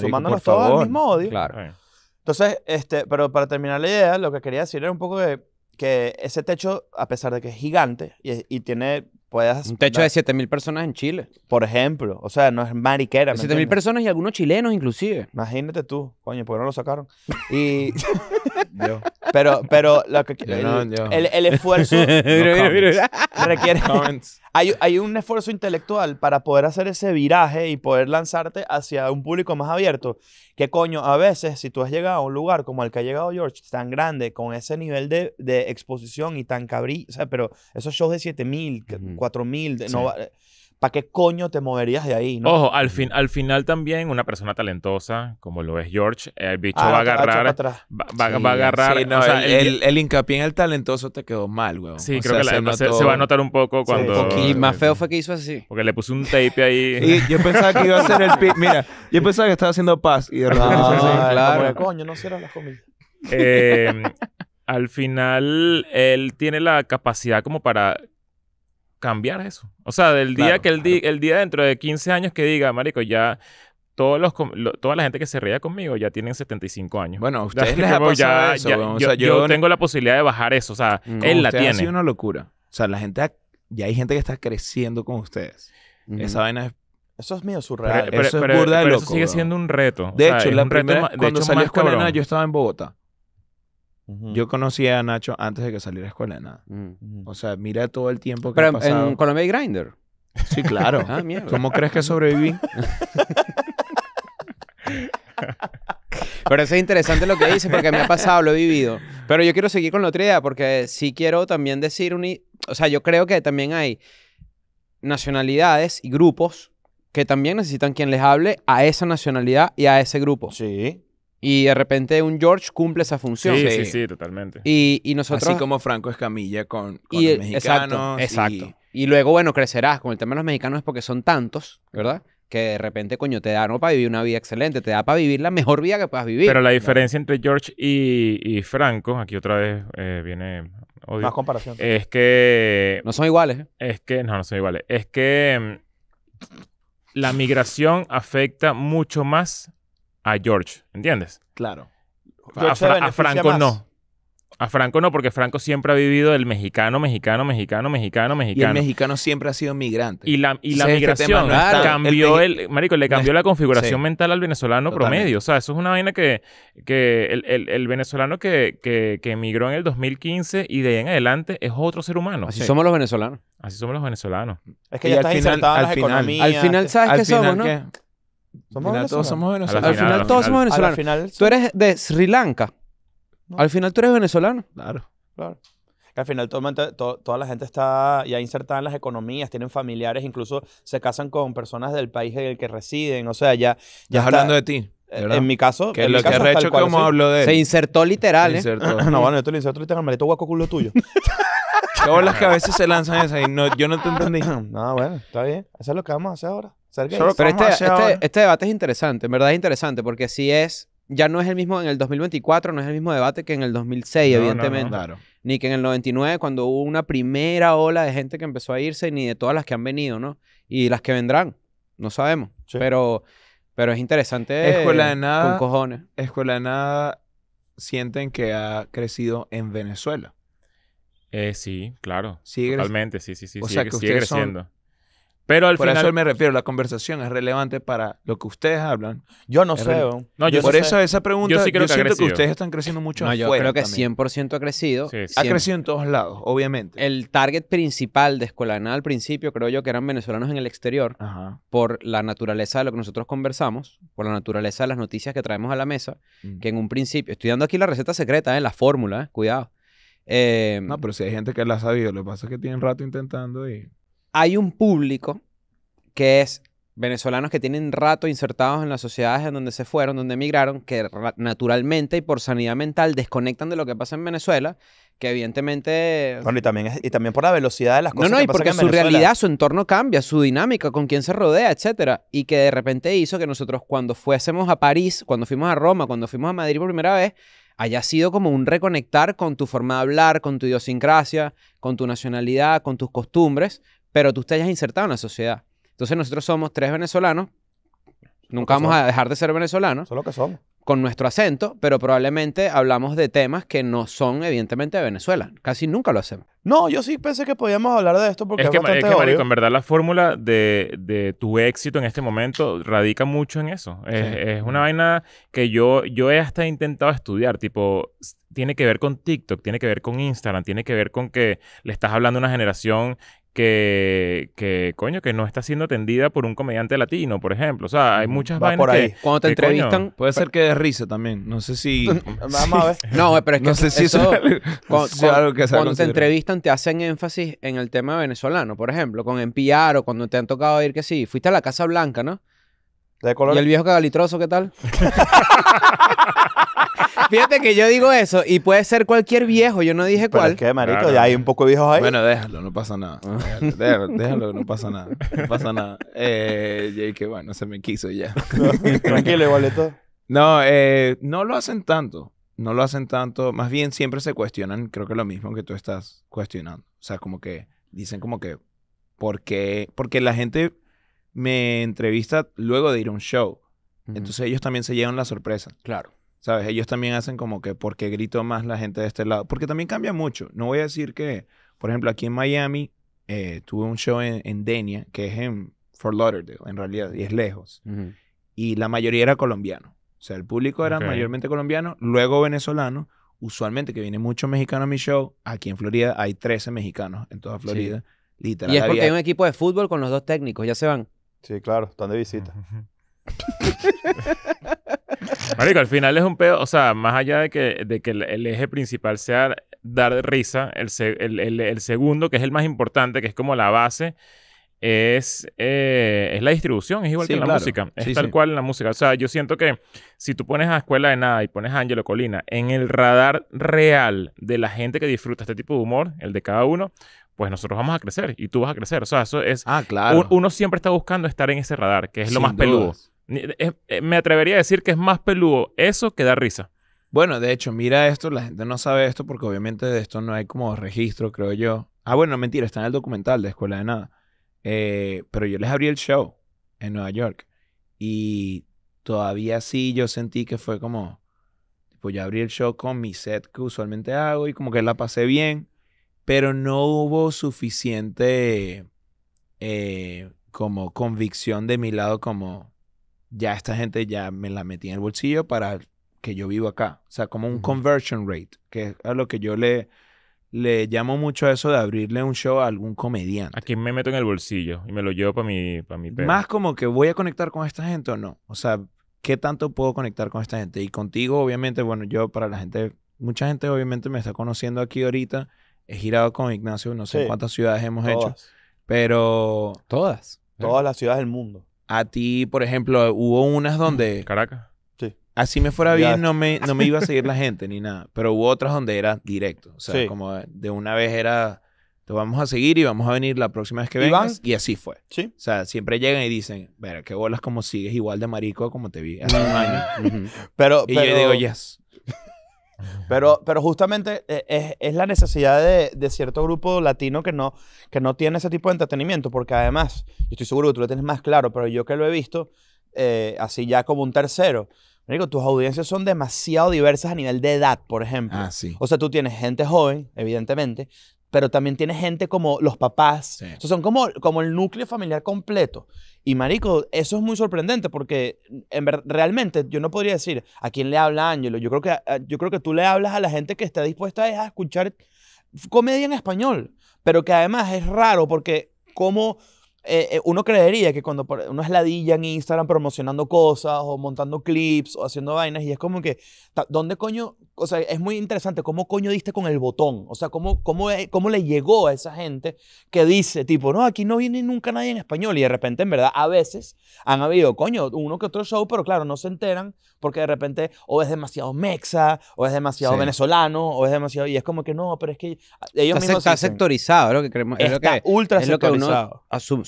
Sumándonos, todos al mismo odio. Claro. Entonces, este, pero para terminar la idea, lo que quería decir era un poco de que ese techo, a pesar de que es gigante y, y tiene... Puedes, un techo de 7.000 personas en Chile. Por ejemplo. O sea, no es mariquera. 7.000 personas y algunos chilenos inclusive. Imagínate tú. Coño, ¿por qué no lo sacaron? Y... Pero, pero lo que, el, El, esfuerzo requiere... hay, hay un esfuerzo intelectual para poder hacer ese viraje y poder lanzarte hacia un público más abierto. Que coño, a veces si tú has llegado a un lugar como el que ha llegado George, tan grande, con ese nivel de, exposición y tan cabrí, o sea, pero esos shows de 7000, mil, 4000, de no eh, ¿para qué coño te moverías de ahí? ¿no? Ojo, al, fin, al final también una persona talentosa, como lo es George, eh, el bicho ah, va, a agarrar, Va, va a agarrar. o sea, el, el, hincapié en el talentoso te quedó mal, güey. Sí, creo que se, va a notar un poco cuando. Y más feo fue que hizo así. Porque le puso un tape ahí. y yo pensaba que iba a ser el pi. Mira, yo pensaba que estaba haciendo paz. Y de ah, repente. No, claro. coño, no cierran las comidas. Eh, al final, él tiene la capacidad como para cambiar eso. O sea, del día que el, el día dentro de 15 años que diga, marico, ya todos los, toda la gente que se ría conmigo ya tienen 75 años. Bueno, ustedes les ha ya, yo, tengo la posibilidad de bajar eso. O sea, él la tiene. Ha sido una locura. O sea, la gente ya hay gente que está creciendo con ustedes. Esa vaina es eso es mío surreal. Pero, eso pero, Eso sigue siendo un reto. De hecho, reto, cuando yo estaba en Bogotá. Yo conocí a Nacho antes de que saliera a escuela nada. Mm. O sea, mira todo el tiempo que Pero pasado. en Colombia hay Grindr. Sí, claro. Ah, ¿Cómo crees que sobreviví? Pero eso es interesante lo que dice porque me ha pasado, lo he vivido. Pero yo quiero seguir con la otra idea porque sí quiero también decir O sea, yo creo que también hay nacionalidades y grupos que también necesitan quien les hable a esa nacionalidad y a ese grupo. Sí. Y de repente un George cumple esa función. Sí, sí, sí, totalmente. Y, nosotros... Así como Franco Escamilla con, con los mexicanos. Exacto, y... exacto. Y luego, bueno, crecerás con el tema de los mexicanos es porque son tantos, ¿verdad? que de repente, coño, te da no para vivir una vida excelente, te da para vivir la mejor vida que puedas vivir. Pero la diferencia entre George y, Franco, aquí otra vez eh, viene Más comparación. Es que... No son iguales. ¿eh? Es que... No, no son iguales. Es que mm, la migración afecta mucho más a George, ¿entiendes? Claro. A, Franco no. A Franco no, porque Franco siempre ha vivido el mexicano, mexicano, mexicano, mexicano, mexicano. Y el mexicano siempre ha sido migrante. Y la, y la este migración cambió el, marico, le cambió la configuración mental al venezolano promedio. O sea, eso es una vaina que, que el, el, venezolano que, que, emigró en el 2015 y de ahí en adelante es otro ser humano. Así somos los venezolanos. Así somos los venezolanos. Es que ya estás insertado en las economías. Al final, ¿sabes qué somos, no? todos somos venezolanos. Al final, todos somos venezolanos. tú eres de Sri Lanka. Al final tú eres venezolano. Claro. Claro. Que al final toda la gente está ya insertada en las economías, tienen familiares, incluso se casan con personas del país en el que residen. O sea, ya. ya ¿Estás hablando de ti? Eh, en mi caso. Que en lo que hecho Se insertó literal, ¿eh? no, bueno, yo te lo inserto literal, malito guaco culo tuyo. todas las que a veces se lanzan esas y no, yo no te entendí. no, bueno, está bien. Eso es lo que vamos a hacer ahora. Pero este, este, debate es interesante, en verdad es interesante, porque si es, ya no es el mismo en el 2024, no es el mismo debate que en el 2006, evidentemente. Ni que en el 99, cuando hubo una primera ola de gente que empezó a irse, ni de todas las que han venido, ¿no? Y las que vendrán, no sabemos. Pero, pero es interesante. Escuela de nada. Con cojones. Escuela de nada sienten que ha crecido en Venezuela. Eh, sí, claro. totalmente, sí, sí, sí. O sea que sigue creciendo. Pero al final... me refiero, la conversación es relevante para lo que ustedes hablan. Yo no sé. por eso esa pregunta, yo, sí siento que ustedes están creciendo mucho no, Yo creo que 100% ha crecido. ha crecido en todos lados, obviamente. El target principal de Escuela Nada al principio creo yo que eran venezolanos en el exterior por la naturaleza de lo que nosotros conversamos, por la naturaleza de las noticias que traemos a la mesa, mm. que en un principio... Estoy dando aquí la receta secreta, eh, la fórmula, eh, cuidado. no, pero si hay gente que la ha sabido, lo que pasa es que tienen rato intentando y hay un público que es venezolanos que tienen rato insertados en las sociedades en donde se fueron, donde emigraron, que naturalmente y por sanidad mental desconectan de lo que pasa en Venezuela, que evidentemente... Bueno, y también, y también por la velocidad de las cosas. No, no, y porque su realidad, su entorno cambia, su dinámica, con quién se rodea, etc. Y que de repente hizo que nosotros cuando fuésemos a París, cuando fuimos a Roma, cuando fuimos a Madrid por primera vez, haya sido como un reconectar con tu forma de hablar, con tu idiosincrasia, con tu nacionalidad, con tus costumbres pero tú te hayas insertado en la sociedad. Entonces nosotros somos tres venezolanos, nunca vamos a dejar de ser venezolanos. Solo que somos. Con nuestro acento, pero probablemente hablamos de temas que no son evidentemente de Venezuela. Casi nunca lo hacemos. No, yo sí pensé que podíamos hablar de esto porque es, que, marico, en verdad la fórmula de, tu éxito en este momento radica mucho en eso. Es, una vaina que yo, yo he hasta intentado estudiar, tipo, tiene que ver con TikTok, tiene que ver con Instagram, tiene que ver con que le estás hablando a una generación que, que, coño, que no está siendo atendida por un comediante latino, por ejemplo. O sea, hay muchas vainas por Cuando te entrevistan... puede ser que de risa también. No sé si... Vamos a ver. No, pero es que... No sé si eso... cuando, te entrevistan te hacen énfasis en el tema venezolano. Por ejemplo, con NPR o cuando te han tocado ir que sí. Fuiste a la Casa Blanca, ¿no? De color. ¿Y el viejo cagalitroso qué tal? fíjate que yo digo eso y puede ser cualquier viejo, yo no dije cuál. qué, que, marico, ya hay un poco de viejos ahí. Bueno, déjalo, no pasa nada. Ah. Déjalo, no pasa nada. No pasa nada. Eh, que bueno, se me quiso ya. Tranquilo, igual todo. No, eh, no lo hacen tanto. No lo hacen tanto. Más bien siempre se cuestionan, creo que es lo mismo que tú estás cuestionando. O sea, como que dicen como que, ¿por qué? Porque la gente me entrevista luego de ir a un show. Entonces ellos también se llevan la sorpresa. Claro. ¿sabes? Ellos también hacen como que ¿por qué grito más la gente de este lado, porque también cambia mucho. No voy a decir que, por ejemplo, aquí en Miami eh, tuve un show en, Denia, que es en Fort Lauderdale, en realidad, y es lejos. Y la mayoría era colombiano. O sea, el público era mayormente colombiano, luego venezolano. Usualmente que viene mucho mexicano a mi show, aquí en Florida hay 13 mexicanos en toda Florida. Literal, y es porque hay un equipo de fútbol con los dos técnicos, ya se van. Sí, claro, están de visita. Marico, al final es un pedo, o sea, más allá de que, de que el, eje principal sea dar risa, el, segundo, que es el más importante, que es como la base, es, eh, es la distribución, es igual que la música, es tal cual la música. O sea, yo siento que si tú pones a Escuela de Nada y pones a Angelo Colina en el radar real de la gente que disfruta este tipo de humor, el de cada uno, pues nosotros vamos a crecer y tú vas a crecer. O sea, eso es. Ah, claro. uno siempre está buscando estar en ese radar, que es lo más peludo. Eh, me atrevería a decir que es más peludo eso que da risa. Bueno, de hecho, mira esto, la gente no sabe esto porque obviamente de esto no hay como registro, creo yo. Ah, bueno, mentira, está en el documental de Escuela de Nada. Eh, pero yo les abrí el show en Nueva York y todavía sí yo sentí que fue como, pues ya abrí el show con mi set que usualmente hago y como que la pasé bien, pero no hubo suficiente eh, como convicción de mi lado como ya esta gente ya me la metí en el bolsillo para que yo viva acá. O sea, como un conversion rate, que es a lo que yo le, le llamo mucho a eso de abrirle un show a algún comediante. ¿A quién me meto en el bolsillo y me lo llevo para mi, para mi Más como que voy a conectar con esta gente o no. O sea, ¿qué tanto puedo conectar con esta gente? Y contigo, obviamente, bueno, yo para la gente, mucha gente obviamente me está conociendo aquí ahorita. He girado con Ignacio, no sé cuántas ciudades hemos hecho. Pero. Todas. Todas las ciudades del mundo. A ti, por ejemplo, hubo unas donde... Mm, Caracas. Sí. Así me fuera bien, no me, no me iba a seguir la gente ni nada. Pero hubo otras donde era directo. O sea, como de una vez era... Te vamos a seguir y vamos a venir la próxima vez que vengas. Y, así fue. Sí. O sea, siempre llegan y dicen, ver, qué bolas como sigues igual de marico como te vi hace un año. pero, y yo digo, yes. Pero, pero justamente eh, es, es la necesidad de, de, cierto grupo latino que no, que no tiene ese tipo de entretenimiento, porque además, yo estoy seguro que tú lo tienes más claro, pero yo que lo he visto, eh, así ya como un tercero. Digo, tus audiencias son demasiado diversas a nivel de edad, por ejemplo. Ah, o sea, tú tienes gente joven, evidentemente, pero también tiene gente como los papás. son como, como el núcleo familiar completo. Y marico, eso es muy sorprendente porque en ver, realmente yo no podría decir a quién le habla Ángelo. Yo creo que eh, yo creo que tú le hablas a la gente que está dispuesta a escuchar comedia en español, pero que además es raro porque como eh, eh, uno creería que cuando uno es ladilla en Instagram promocionando cosas o montando clips o haciendo vainas y es como que, ¿dónde coño? O sea, es muy interesante cómo coño diste con el botón, o sea, cómo, cómo, cómo le llegó a esa gente que dice, tipo, no, aquí no viene nunca nadie en español y de repente, en verdad, a veces han habido, coño, uno que otro show, pero claro, no se enteran porque de repente o es demasiado mexa, o es demasiado venezolano, o es demasiado, y es como que no, pero es que ah, ellos está, sectorizado, es lo que creemos, es ultra es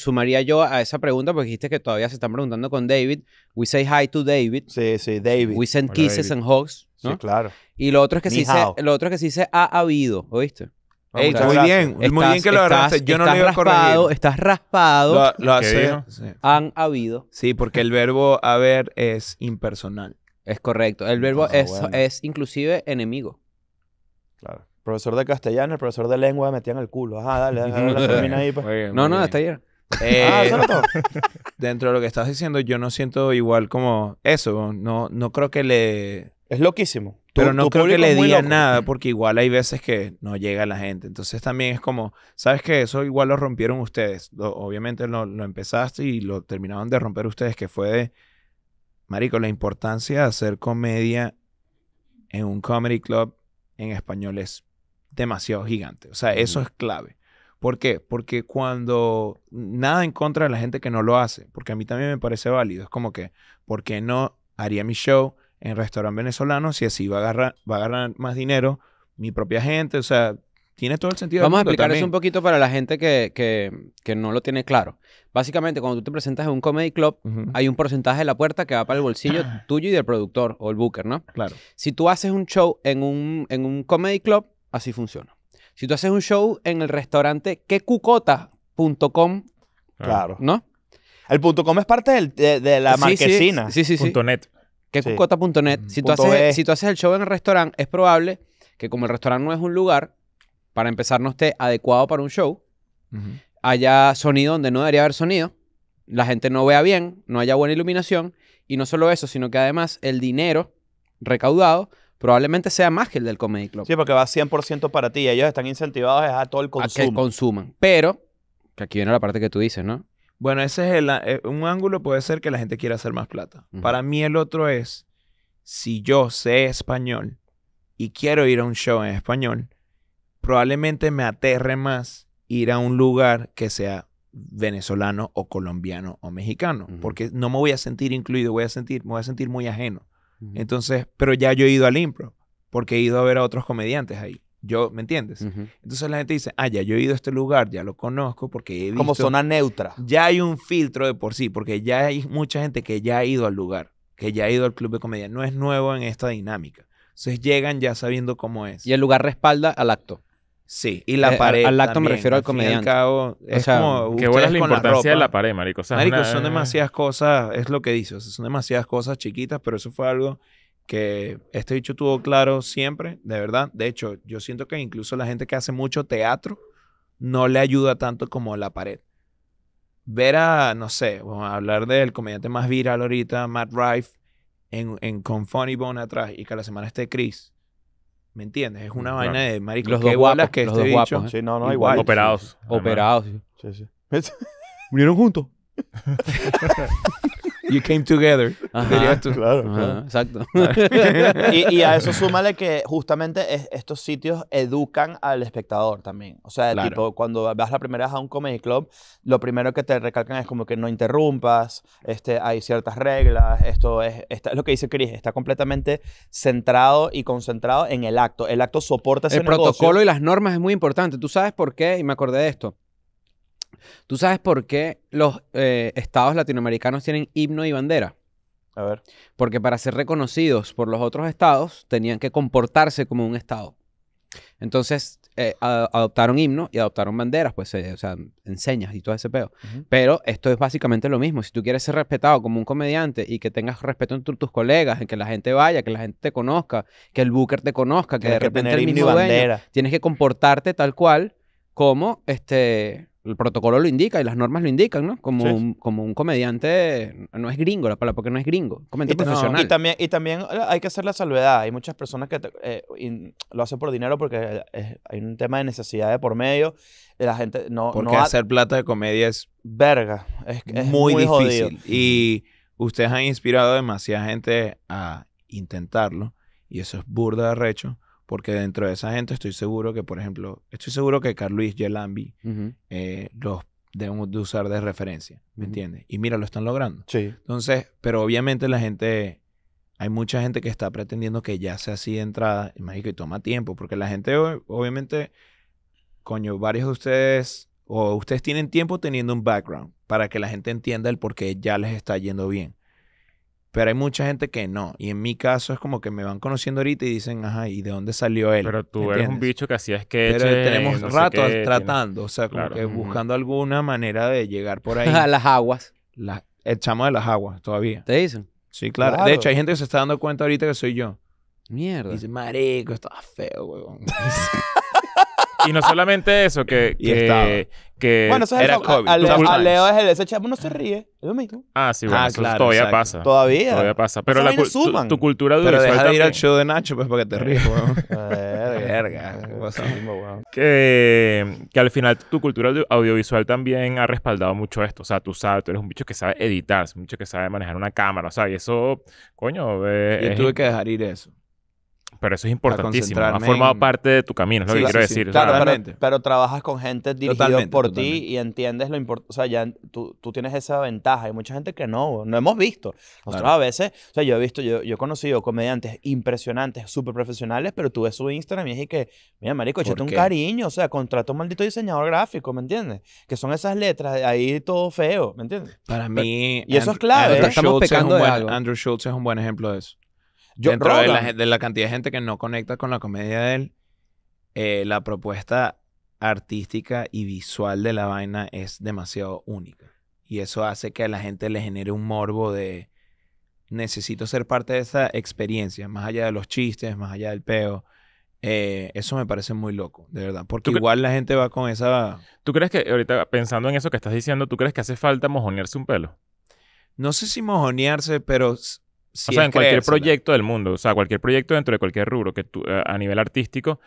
sumaría yo a esa pregunta, porque dijiste que todavía se están preguntando con David. We say hi to David. Sí, sí, David. We send kisses and hugs. Sí, claro. Y lo otro es que sí se, lo otro es que sí se ha habido, ¿oíste? muy bien, muy bien que lo agarraste. Yo no lo iba a corregir. Estás raspado. Lo, hace. Han habido. Sí, porque el verbo haber es impersonal. Es correcto. El verbo ah, es, inclusive enemigo. Claro. Profesor de castellano, el profesor de lengua me metían el culo. Ajá, dale, dale, la termina ahí. Pues. no, no, hasta ayer. Ah, eh, dentro de lo que estás diciendo, yo no siento igual como eso. No, no creo que le. Es loquísimo. Pero no creo que le diga nada, porque igual hay veces que no llega la gente. Entonces también es como, ¿sabes qué? Eso igual lo rompieron ustedes. obviamente lo, lo, empezaste y lo terminaron de romper ustedes, que fue de. Marico, la importancia de hacer comedia en un comedy club en español es demasiado gigante. O sea, eso es clave. ¿Por qué? Porque cuando nada en contra de la gente que no lo hace, porque a mí también me parece válido, es como que, ¿por qué no haría mi show en restaurante venezolano si así va a, agarrar, más dinero mi propia gente? O sea, tiene todo el sentido. Vamos a explicar eso un poquito para la gente que, que, que, no lo tiene claro. Básicamente, cuando tú te presentas en un comedy club, hay un porcentaje de la puerta que va para el bolsillo tuyo y del productor o el booker, ¿no? Claro. Si tú haces un show en un comedy club, así funciona. Si tú haces un show en el restaurante quecucota.com, claro. ¿no? El .com es parte de, la marquesina. Sí, sí, sí. Si, tú si tú haces el show en el restaurante, es probable que como el restaurante no es un lugar, para empezar, no esté adecuado para un show, haya sonido donde no debería haber sonido, la gente no vea bien, no haya buena iluminación, y no solo eso, sino que además el dinero recaudado probablemente sea más que el del Comedy Club. Sí, porque va 100% para ti. Ellos están incentivados a todo el consumo. A que consuman. Pero, que aquí viene la parte que tú dices, ¿no? Bueno, ese es el, eh, un ángulo puede ser que la gente quiera hacer más plata. Para mí el otro es, si yo sé español y quiero ir a un show en español, probablemente me aterre más ir a un lugar que sea venezolano o colombiano o mexicano, porque no me voy a sentir incluido, voy a sentir, me voy a sentir muy ajeno. Entonces, pero ya yo he ido al impro, porque he ido a ver a otros comediantes ahí. Yo, ¿me entiendes? Entonces la gente dice, ah, ya yo he ido a este lugar, ya lo conozco porque he visto... Como zona neutra. Ya hay un filtro de por sí, porque ya hay mucha gente que ya ha ido al lugar, que ya ha ido al club de comedia. No es nuevo en esta dinámica. Entonces llegan ya sabiendo cómo es. Y el lugar respalda al acto. Sí, y la eh, pared. Al, acto me refiero al, comediante. es como que buena es la importancia de la pared, marico. marico, son eh, demasiadas cosas, es lo que dices, son demasiadas cosas chiquitas, pero eso fue algo que este dicho tuvo claro siempre, de verdad. De hecho, yo siento que incluso la gente que hace mucho teatro no le ayuda tanto como la pared. Ver a, no sé, vamos a hablar del comediante más viral ahorita, Matt Rife, en, en, con Funny Bone atrás y que la semana esté Chris ¿Me entiendes? Es una vaina de marico. Los dos que los este guapos, ¿eh? Sí, no, no, igual. Operados. Operados. sí. Sí, sí. ¿Murieron juntos? You came together. Claro, exacto. Y, a eso súmale que justamente estos sitios educan al espectador también. O sea, tipo, cuando vas la primera vez a un comedy club, lo primero que te recalcan es como que no interrumpas, este, hay ciertas reglas, esto es, es lo que dice Chris, está completamente centrado y concentrado en el acto. El acto soporta ese El protocolo y las normas es muy importante. Tú sabes por qué, y me acordé de esto. ¿Tú sabes por qué los eh, estados latinoamericanos tienen himno y bandera? A ver. Porque para ser reconocidos por los otros estados tenían que comportarse como un estado. Entonces eh, adoptaron himno y adoptaron banderas, pues, eh, o sea, enseñas y todo ese pedo. Pero esto es básicamente lo mismo. Si tú quieres ser respetado como un comediante y que tengas respeto entre tus colegas, en que la gente vaya, que la gente te conozca, que el Booker te conozca, que de repente que el himno bandera. tienes que comportarte tal cual como este el protocolo lo indica y las normas lo indican, ¿no? Como, un, como un comediante, no es gringo la palabra, porque no es gringo, comediante profesional. y, también, y también eh, hay que hacer la salvedad. Hay muchas personas que eh, lo hacen por dinero porque eh, hay un tema de necesidad de por medio. La gente no... Porque hacer plata de comedia es... Verga. Es, muy, difícil. Y ustedes han inspirado a demasiada gente a intentarlo. Y eso es burda de recho porque dentro de esa gente estoy seguro que, por ejemplo, estoy seguro que Carluis Yelambi eh, los debemos de usar de referencia, ¿me entiendes? Y mira, lo están logrando. Sí. Entonces, pero obviamente la gente, hay mucha gente que está pretendiendo que ya sea así de entrada, y toma tiempo, porque la gente, obviamente, coño, varios de ustedes, o ustedes tienen tiempo teniendo un background para que la gente entienda el por qué ya les está yendo bien. Pero hay mucha gente que no. Y en mi caso es como que me van conociendo ahorita y dicen, ajá, ¿y de dónde salió él? Pero tú eres un bicho que hacías que. Pero tenemos rato tratando, o sea, buscando alguna manera de llegar por ahí. A las aguas. La, el chamo de las aguas, todavía. ¿Te dicen? Sí, claro. De hecho, hay gente que se está dando cuenta ahorita que soy yo. Mierda. dice, marico, estaba feo, weón. y no solamente eso, que. bueno, eso es era el, COVID. Al, al, Leo es el ese chavo no se ríe. Es lo mismo. Ah, sí, bueno, ah, eso todavía pasa. Todavía. Todavía pasa. Pero la cultura tu, tu, cultura Pero deja de ir al show de Nacho, pues, para que te ríes, weón. Ah, verga. que, que al final tu cultura audiovisual también ha respaldado mucho esto. O sea, tú sabes, tú eres un bicho que sabe editar, un bicho que sabe manejar una cámara. O sea, y eso, coño. Eh, Yo tuve que dejar ir eso. Pero eso es importantísimo. Ha formado parte de tu camino, es lo que quiero decir. Claro, pero, trabajas con gente dirigida por ti y entiendes lo importante. O sea, ya tú, tú, tienes esa ventaja. Hay mucha gente que no, no hemos visto. Nosotros a veces, o sea, yo he visto, yo, yo he conocido comediantes impresionantes, súper profesionales, pero tú ves su Instagram y dije que, mira, marico, échate un cariño. O sea, contrato un maldito diseñador gráfico, ¿me entiendes? Que son esas letras de ahí todo feo, ¿me entiendes? Para mí. y eso es clave. Andrew Schultz es un buen ejemplo de eso. Yo, Dentro de, la, cantidad de gente que no conecta con la comedia de él, eh, la propuesta artística y visual de la vaina es demasiado única. Y eso hace que a la gente le genere un morbo de necesito ser parte de esa experiencia, más allá de los chistes, más allá del peo. Eh, eso me parece muy loco, de verdad. Porque igual la gente va con esa. ¿Tú crees que, ahorita pensando en eso que estás diciendo, ¿tú crees que hace falta mojonearse un pelo? No sé si mojonearse, pero o sea, en cualquier proyecto del mundo, o sea, cualquier proyecto dentro de cualquier rubro que a nivel artístico,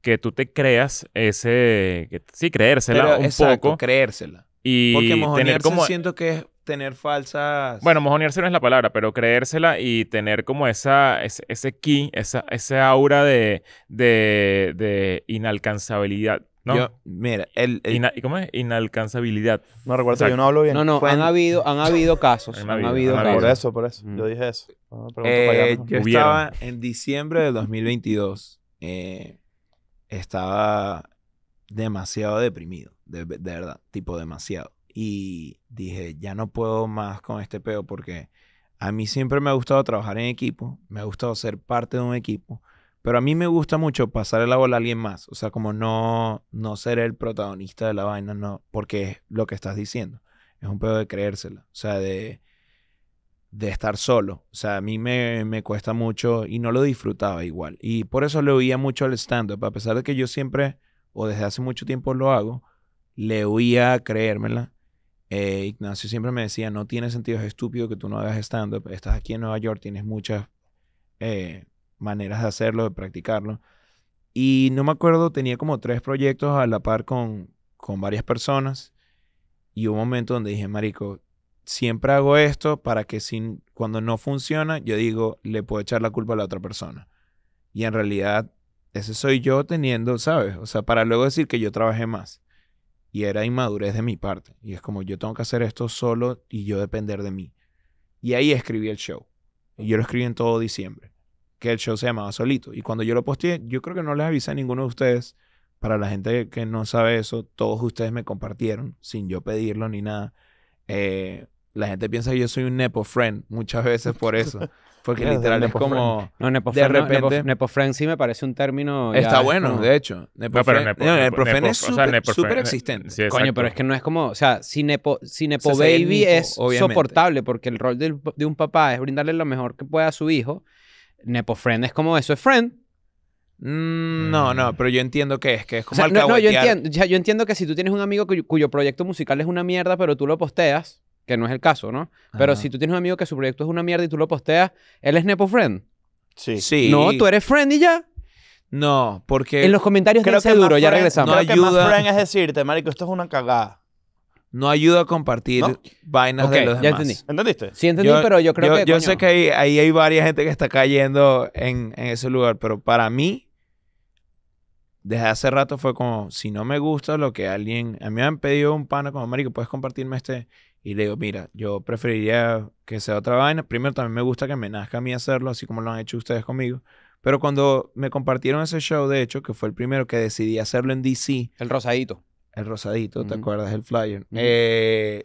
que tú te creas ese, sí, creérsela Pero, un poco. creérsela. Y Porque tener como siento que es tener falsas. Bueno, mojonearse no es la palabra, pero creérsela y tener como esa, ese, ese esa, ese aura de, de inalcanzabilidad ¿no? mira, el, ¿Cómo es? Inalcanzabilidad. No recuerdo, yo no hablo bien. No, no, han, habido, han habido casos. han, habido, casos. Por eso, por eso. Yo mm. dije eso. Eh, yo estaba en diciembre del 2022. Eh, estaba demasiado deprimido, de, verdad, tipo demasiado. Y dije, ya no puedo más con este peo porque a mí siempre me ha gustado trabajar en equipo, me ha gustado ser parte de un equipo pero a mí me gusta mucho pasar la bola a alguien más. O sea, como no, no ser el protagonista de la vaina, no, porque es lo que estás diciendo. Es un pedo de creérselo. O sea, de, estar solo. O sea, a mí me, cuesta mucho y no lo disfrutaba igual. Y por eso le oía mucho al stand-up. A pesar de que yo siempre, o desde hace mucho tiempo lo hago, le oía a creérmela. Eh, Ignacio siempre me decía, no tiene sentido, es estúpido que tú no hagas stand-up. Estás aquí en Nueva York, tienes muchas... Eh, maneras de hacerlo, de practicarlo. Y no me acuerdo, tenía como tres proyectos a la par con, con varias personas. Y hubo un momento donde dije, Marico, siempre hago esto para que sin, cuando no funciona, yo digo, le puedo echar la culpa a la otra persona. Y en realidad, ese soy yo teniendo, ¿sabes? O sea, para luego decir que yo trabajé más. Y era inmadurez de mi parte. Y es como, yo tengo que hacer esto solo y yo depender de mí. Y ahí escribí el show. Y yo lo escribí en todo diciembre que el show se llamaba Solito. Y cuando yo lo posteé, yo creo que no les avisé a ninguno de ustedes. Para la gente que no sabe eso, todos ustedes me compartieron sin yo pedirlo ni nada. Eh, la gente piensa que yo soy un Nepo Friend muchas veces por eso. Porque literal es como. No, de repente. nepo, friend sí me parece un término. está bueno, de hecho. Nepo pero friend, es súper existente. Coño, pero es que no es como. O sea, si Nepo, Baby es soportable porque el rol de, de un papá es brindarle lo mejor que pueda a su hijo Nepo Friend es como eso es friend. Mm, no, no, mm. pero yo entiendo que es, que es como no, yo entiendo, ya, yo entiendo que si tú tienes un amigo cuyo, proyecto musical es una mierda, pero tú lo posteas, que no es el caso, ¿no? Pero si tú tienes un amigo que su proyecto es una mierda y tú lo posteas, él es Nepo Friend. Sí. sí. No, tú eres friend y ya. No, porque. En los comentarios creo que duro, ya regresamos. No creo que friend es decirte, Marico, esto es una cagada no ayuda a compartir vainas de los demás. Ya entendí. ¿Entendiste? Sí, entendí, pero yo creo que. Yo sé que ahí, hay varias gente que está cayendo en, ese lugar, pero para mí, desde hace rato fue como: si no me gusta lo que alguien. A mí me han pedido un pana como, Marico, ¿puedes compartirme este? Y le digo, mira, yo preferiría que sea otra vaina. Primero, también me gusta que me nazca a mí hacerlo, así como lo han hecho ustedes conmigo. Pero cuando me compartieron ese show, de hecho, que fue el primero que decidí hacerlo en DC. El rosadito. El rosadito, ¿te acuerdas? El flyer. Eh,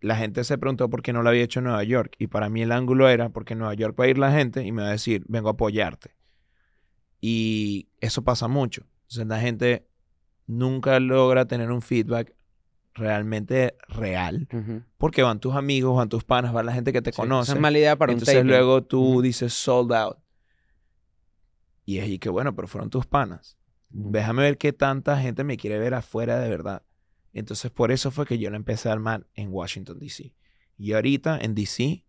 la gente se preguntó por qué no lo había hecho en Nueva York. Y para mí el ángulo era porque en Nueva York va a ir la gente y me va a decir, vengo a apoyarte. Y eso pasa mucho. O la gente nunca logra tener un feedback realmente real. Porque van tus amigos, van tus panas, van la gente que te conoce. Esa es mala idea para Entonces luego tú dices sold out. Y es ahí que bueno, pero fueron tus panas. Déjame ver qué tanta gente me quiere ver afuera de verdad. Entonces, por eso fue que yo lo empecé a armar en Washington, D.C. Y ahorita en D.C.,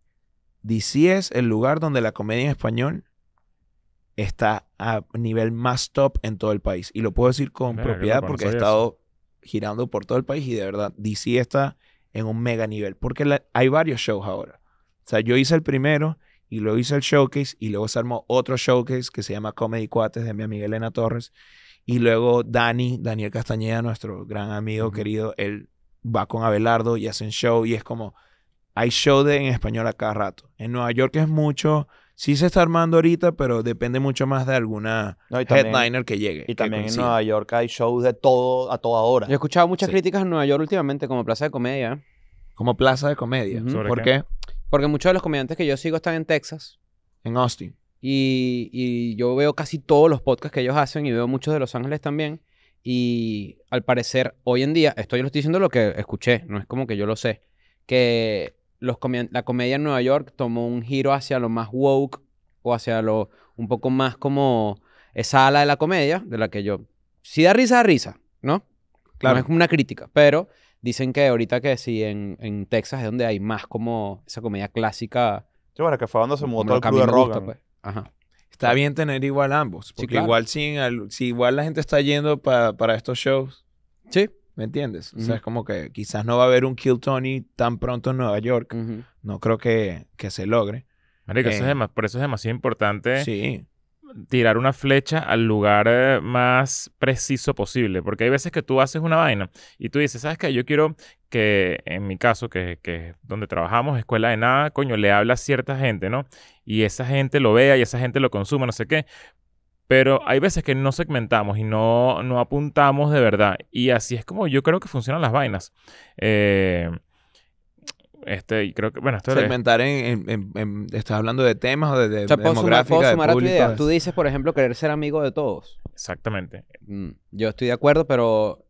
D.C. es el lugar donde la comedia en español está a nivel más top en todo el país. Y lo puedo decir con propiedad porque he estado girando por todo el país y de verdad, DC está en un mega nivel. Porque hay varios shows ahora. O sea, yo hice el primero y luego hice el showcase y luego se armó otro showcase que se llama Comedy Cuates de mi amiga Elena Torres. Y luego Dani, Daniel Castañeda, nuestro gran amigo querido, él va con Abelardo y hacen show y es como, hay show de, en español a cada rato. En Nueva York es mucho, sí se está armando ahorita, pero depende mucho más de alguna headliner que llegue. Y también en Nueva York hay shows de todo, a toda hora. Yo he escuchado muchas críticas en Nueva York últimamente como plaza de comedia. Como plaza de comedia. ¿Por qué? Porque muchos de los comediantes que yo sigo están en Texas. En Austin. Y, yo veo casi todos los podcasts que ellos hacen y veo muchos de Los Ángeles también. Y al parecer, hoy en día, estoy yo lo estoy diciendo lo que escuché, no es como que yo lo sé, que los la comedia en Nueva York tomó un giro hacia lo más woke o hacia lo un poco más como esa ala de la comedia, de la que yo, si da risa, da risa, ¿no? Claro. No es como una crítica, pero dicen que ahorita que sí, en, Texas es donde hay más como esa comedia clásica. yo bueno, que fue se mudó todo el club de Ajá. Está bien tener igual ambos. Porque igual si, igual la gente está yendo para estos shows. Sí. ¿Me entiendes? O sea, es como que quizás no va a haber un Kill Tony tan pronto en Nueva York. No creo que, que se logre. Eh, por eso es demasiado importante sí tirar una flecha al lugar eh, más preciso posible, porque hay veces que tú haces una vaina y tú dices, ¿sabes qué? Yo quiero que, en mi caso, que, es donde trabajamos, escuela de nada, coño, le habla a cierta gente, ¿no? Y esa gente lo vea y esa gente lo consuma, no sé qué, pero hay veces que no segmentamos y no, no apuntamos de verdad. Y así es como yo creo que funcionan las vainas. Eh, este, y creo que, bueno, esto es, en, en, Estás hablando de temas o de, o sumar, a tu idea. Tú dices, por ejemplo, querer ser amigo de todos. Exactamente. Mm, yo estoy de acuerdo, pero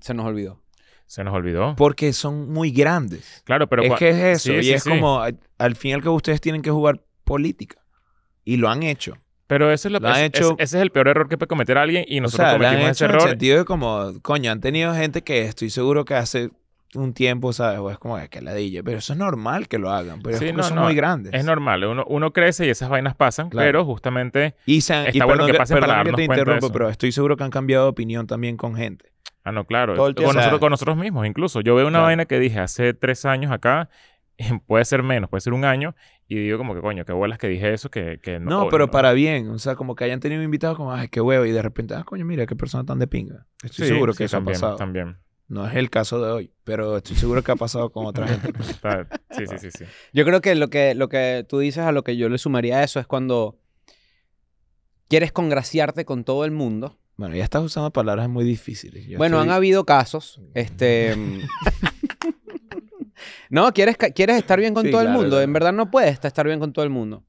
se nos olvidó. Se nos olvidó. Porque son muy grandes. Claro, pero... Es que es eso. y es como, al final que ustedes tienen que jugar política. Y lo han hecho. Pero eso es lo, hecho, ese es el peor error que puede cometer alguien y nosotros o sea, cometimos ese error. En el sentido de como, coño, han tenido gente que estoy seguro que hace un tiempo, ¿sabes? O es como que DJ. Pero eso es normal que lo hagan. Pero es no, son muy grandes. Es normal. Uno, uno crece y esas vainas pasan, claro. pero justamente y se, está bueno que pasen para interrumpo, pero estoy seguro que han cambiado de opinión también con gente. Ah, no, claro. Con nosotros, con nosotros, mismos, incluso. Yo veo una vaina que dije hace tres años acá, puede ser menos, puede ser un año, y digo como que, coño, qué bolas que dije eso, que, no. No, pero para bien. O sea, como que hayan tenido invitados como, que qué huevo. Y de repente, ah, coño, mira, qué persona tan de pinga. Estoy seguro que eso ha pasado. también. No es el caso de hoy, pero estoy seguro que ha pasado con otra gente. sí, sí, sí, Yo creo que lo, que lo que tú dices a lo que yo le sumaría a eso es cuando quieres congraciarte con todo el mundo. Bueno, ya estás usando palabras muy difíciles. bueno, han habido casos. Este. no, quieres, quieres estar bien con todo el mundo. En verdad no puedes estar bien con todo el mundo.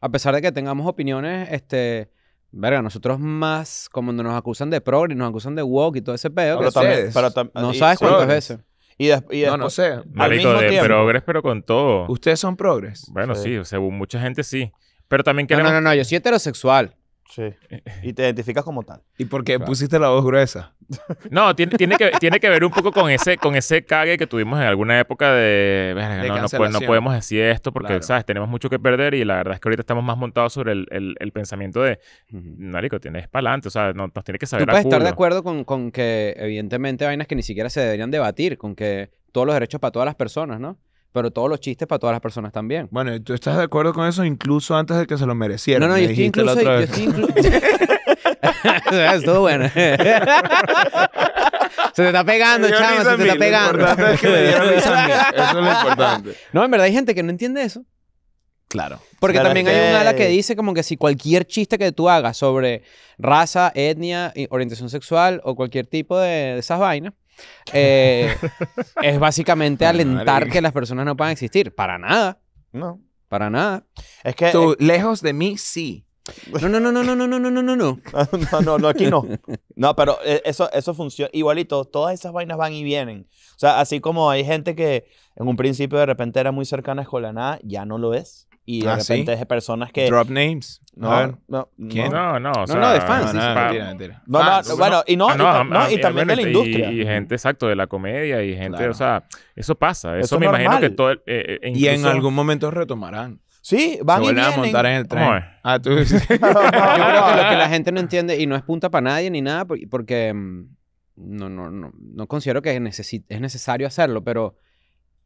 A pesar de que tengamos opiniones, este Verga, nosotros más, como nos acusan de progre, nos acusan de woke y todo ese pedo. Pero también, no sabes cuántas progres. veces. Y, después, no, sé. Malito, de tiempo, progres, pero con todo. ¿Ustedes son progres? Bueno, sí, según mucha gente sí. Pero también queremos... No, no, no, yo soy heterosexual. Sí. Eh, eh. Y te identificas como tal. ¿Y por qué pusiste la voz gruesa? No, tiene, tiene, que, tiene que ver un poco con ese, con ese cague que tuvimos en alguna época de, no, podemos decir esto porque, ¿sabes? Tenemos mucho que perder y la verdad es que ahorita estamos más montados sobre el, pensamiento de, Narico, tienes para adelante, o sea, no, nos tiene que saber Tú puedes estar de acuerdo con, con que, evidentemente, vainas que ni siquiera se deberían debatir, con que todos los derechos para todas las personas, ¿no? pero todos los chistes para todas las personas también. Bueno, ¿tú estás de acuerdo con eso incluso antes de que se lo merecieran? No, no, yo estoy incluso... bueno. Se te está pegando, chama, se te está pegando. Eso es lo importante. No, en verdad hay gente que no entiende eso. Claro. Porque también hay un ala que dice como que si cualquier chiste que tú hagas sobre raza, etnia, orientación sexual o cualquier tipo de esas vainas, eh, es básicamente alentar que las personas no puedan existir. Para nada. No. Para nada. Es que. Eh, lejos de mí, sí. No, no, no, no, no, no, no, no, no, no. no, no, aquí no. No, pero eh, eso, eso funciona. Igualito, todas esas vainas van y vienen. O sea, así como hay gente que en un principio de repente era muy cercana a nada ya no lo es y de ah, repente ¿sí? de personas que drop names no no ¿Quién? no no o no, de fans no, mentira, mentira. no, bueno y no, ah, ah, y, también de la industria y, gente exacto de la comedia y gente o sea eso pasa eso, me imagino que todo eh, eh, y en algún momento retomarán Sí, van y vienen. a montar en el tren. ¿Cómo es? Ah, tú. Yo creo que lo que la gente no entiende y no es punta para nadie ni nada porque mm, no no no no considero que es necesario hacerlo, pero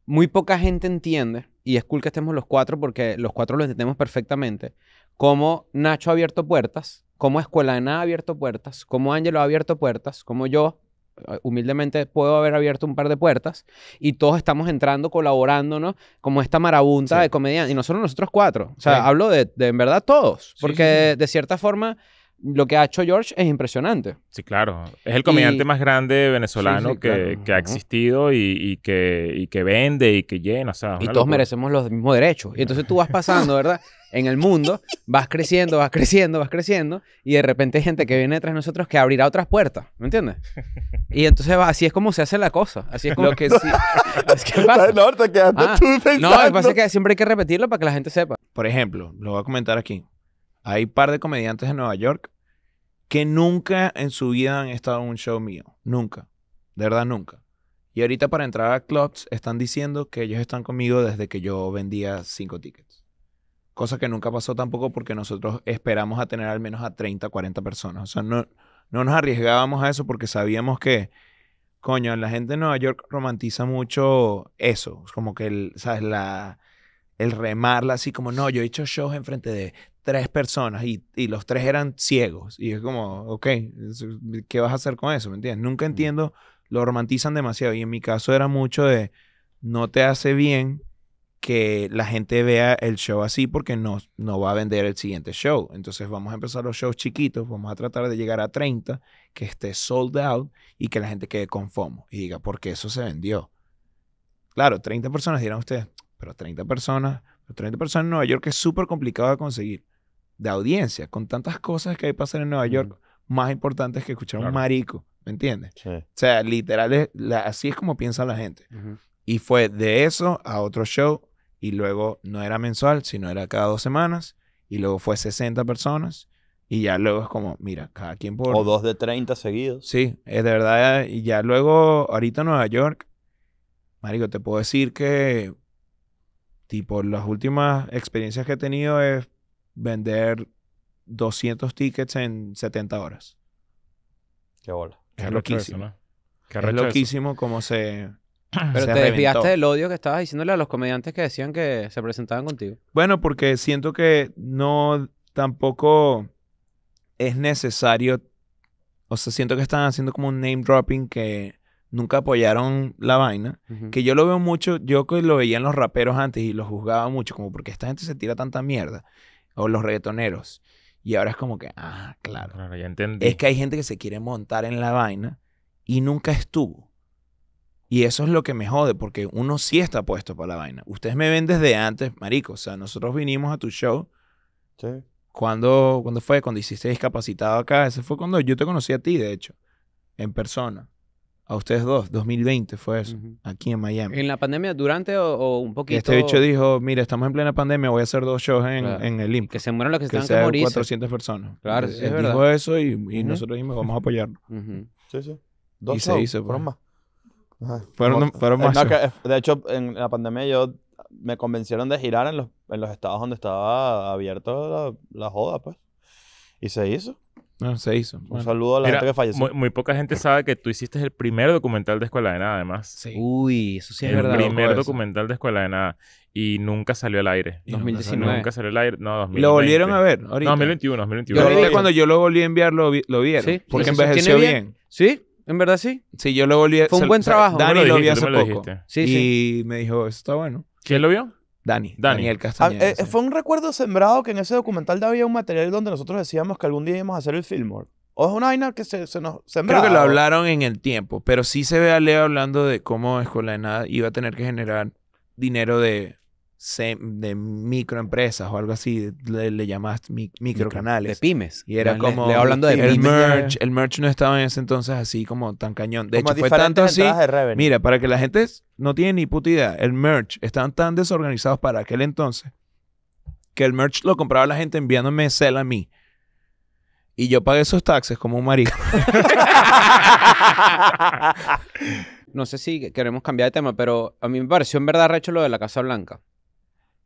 muy poca gente entiende, y es cool que estemos los cuatro porque los cuatro lo entendemos perfectamente, cómo Nacho ha abierto puertas, cómo Escuela de ha abierto puertas, cómo Ángelo ha abierto puertas, cómo yo eh, humildemente puedo haber abierto un par de puertas y todos estamos entrando, colaborando, ¿no? Como esta marabunta de comediantes. Y no solo nosotros cuatro. O sea, hablo de, en verdad todos. Porque de cierta forma lo que ha hecho George es impresionante. Sí, claro. Es el comediante más grande venezolano que, que, ha existido y, y, que, y, que, vende y que llena. O sea, y todos merecemos los mismos derechos. Y entonces tú vas pasando, ¿verdad? En el mundo, vas creciendo, vas creciendo, vas creciendo, y de repente hay gente que viene detrás de nosotros que abrirá otras puertas, ¿me entiendes? Y entonces va, así es como se hace la cosa, así es como lo que sí. Es que No, te ah, no, lo que pasa es que siempre hay que repetirlo para que la gente sepa. Por ejemplo, lo voy a comentar aquí. Hay un par de comediantes de Nueva York que nunca en su vida han estado en un show mío. Nunca. De verdad, nunca. Y ahorita para entrar a clubs están diciendo que ellos están conmigo desde que yo vendía cinco tickets. Cosa que nunca pasó tampoco porque nosotros esperamos a tener al menos a 30, 40 personas. O sea, no, no nos arriesgábamos a eso porque sabíamos que, coño, la gente de Nueva York romantiza mucho eso. Como que, el, ¿sabes? La, el remarla así como, no, yo he hecho shows enfrente de tres personas y, los tres eran ciegos. Y es como, ok, ¿qué vas a hacer con eso? ¿Me entiendes? Nunca entiendo, lo romantizan demasiado. Y en mi caso era mucho de, no te hace bien que la gente vea el show así porque no, no va a vender el siguiente show. Entonces vamos a empezar los shows chiquitos, vamos a tratar de llegar a 30, que esté sold out y que la gente quede con FOMO y diga, porque eso se vendió. Claro, 30 personas dirán ustedes, pero 30 personas, 30 personas en Nueva York es súper complicado de conseguir, de audiencia, con tantas cosas que hay que pasar en Nueva York, más importante es que escuchar a un marico, ¿me entiendes? O sea, literal, es, así es como piensa la gente. Y fue de eso a otro show, y luego no era mensual, sino era cada dos semanas, y luego fue 60 personas. Y ya luego es como, mira, cada quien por... O dos de 30 seguidos. Sí, es de verdad. Y ya luego, ahorita en Nueva York, Marico, te puedo decir que Tipo, las últimas experiencias que he tenido es vender 200 tickets en 70 horas. Qué bola. es loquísimo. ¿no? Qué es loquísimo como se. Pero te desviaste del odio que estabas diciéndole a los comediantes que decían que se presentaban contigo. Bueno, porque siento que no tampoco es necesario. O sea, siento que están haciendo como un name dropping que nunca apoyaron la vaina, que yo lo veo mucho, yo que lo veía en los raperos antes y los juzgaba mucho, como porque esta gente se tira tanta mierda, o los reggaetoneros. Y ahora es como que, ah, claro. ya entendí. Es que hay gente que se quiere montar en la vaina y nunca estuvo. Y eso es lo que me jode, porque uno sí está puesto para la vaina. Ustedes me ven desde antes, marico. O sea, nosotros vinimos a tu show. Sí. Cuando, fue? Cuando hiciste discapacitado acá. Ese fue cuando yo te conocí a ti, de hecho, en persona a ustedes dos, 2020 fue eso, aquí en Miami. ¿En la pandemia durante o, un poquito? Este bicho dijo, mire, estamos en plena pandemia, voy a hacer dos shows en, en el IMP. Que se mueran los que, que se que 400 personas. Claro, es él verdad. dijo eso y, nosotros dijimos, vamos a apoyarlo. Sí, sí. Dos y shows, se hizo. Pues. Fueron más. Fueron, más. Eh, de hecho, en la pandemia yo me convencieron de girar en los, en los estados donde estaba abierto la, la joda, pues. Y se hizo. No, ah, se hizo. Un saludo a la gente que falleció. Muy, poca gente sabe que tú hiciste el primer documental de Escuela de Nada, además. Sí. Uy, eso sí es el verdad. El primer documental de Escuela de Nada. Y nunca salió al aire. 2019. Nunca salió al aire. No, 2020. ¿Lo volvieron a ver No, 2021, 2021. ahorita cuando yo lo volví a enviar lo, lo vieron. Sí. Porque envejeció bien? Sí, en verdad sí. Sí, yo lo volví a... Fue un buen trabajo. Dani lo, vio hace poco. Sí, y me dijo, eso está bueno. ¿Quién lo vio? Dani, Daniel ah, Castañeda. Eh, fue un recuerdo sembrado que en ese documental había un material donde nosotros decíamos que algún día íbamos a hacer el Fillmore. O es una vaina que se, se nos sembró. Creo que lo hablaron en el tiempo, pero sí se ve a Leo hablando de cómo Escuela de Nada iba a tener que generar dinero de de microempresas o algo así, le, le microcanales. De pymes. Y era como... hablando de el merch, el merch no estaba en ese entonces así como tan cañón. De hecho, fue tanto así... Mira, para que la gente no tiene ni puta idea, el merch estaban tan desorganizados para aquel entonces que el merch lo compraba la gente enviándome sell a mí. Y yo pagué esos taxes como un marido. no sé si queremos cambiar de tema, pero a mí me pareció en verdad recho lo de la Casa Blanca.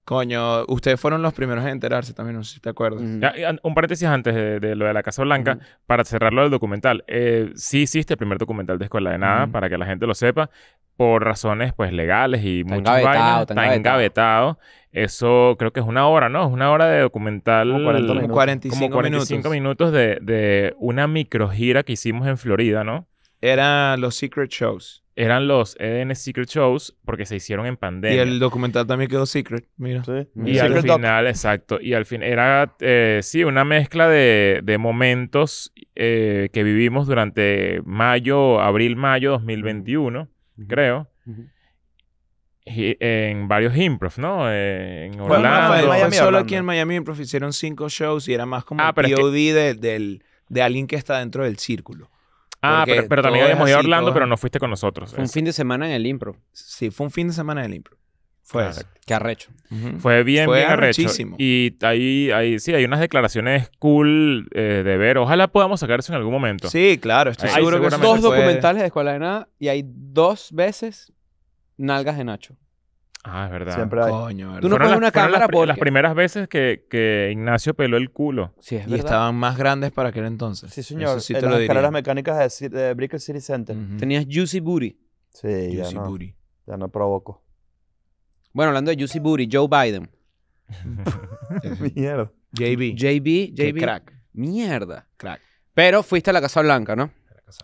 Coño, ustedes fueron los primeros a enterarse también, no sé si te acuerdas. Mm. Ah, un paréntesis antes de, lo de la Casa Blanca, para cerrarlo del documental. Eh, sí hiciste el primer documental de Escuela de Nada, para que la gente lo sepa, por razones pues legales y está muchas vainas. Está engavetado. Eso creo que es una hora, ¿no? Es una hora de documental. Como 45 minutos. Como 45, minutos. de, de una microgira que hicimos en Florida, ¿no? Era los Secret Shows eran los EDN Secret Shows porque se hicieron en pandemia. Y el documental también quedó secret, mira. Y al final, exacto. Y al fin era, eh, sí, una mezcla de, momentos eh, que vivimos durante mayo, abril, mayo 2021, creo. en varios improv, ¿no? en Orlando. solo aquí en Miami Improv hicieron cinco shows y era más como ah, POD del, de alguien que está dentro del círculo. Ah, pero, también habíamos ido a Orlando, pero no fuiste con nosotros. Fue un fin de semana en el impro. Sí, fue un fin de semana en el impro. Fue ah, Qué arrecho. Fue bien, bien arrecho. Arrechísimo. Y ahí, ahí, sí, hay unas declaraciones cool eh, de ver. Ojalá podamos sacar eso en algún momento. Sí, claro. Estoy seguro que dos documentales de Escuela de Nada y hay dos veces nalgas de Nacho. Ah, es verdad. Coño, ¿verdad? Tú no pones una cámara las, las primeras veces que, que, Ignacio peló el culo. Sí, es verdad. Y estaban más grandes para aquel entonces. Sí, señor. Sí en las mecánicas de, City Center. Tenías Juicy Booty. Sí, juicy ya no, Booty. Ya no provoco. Bueno, hablando de Juicy Booty, Joe Biden. Mierda. JB. JB, JB. Crack. Mierda. Crack. Pero fuiste a la Casa Blanca, ¿no?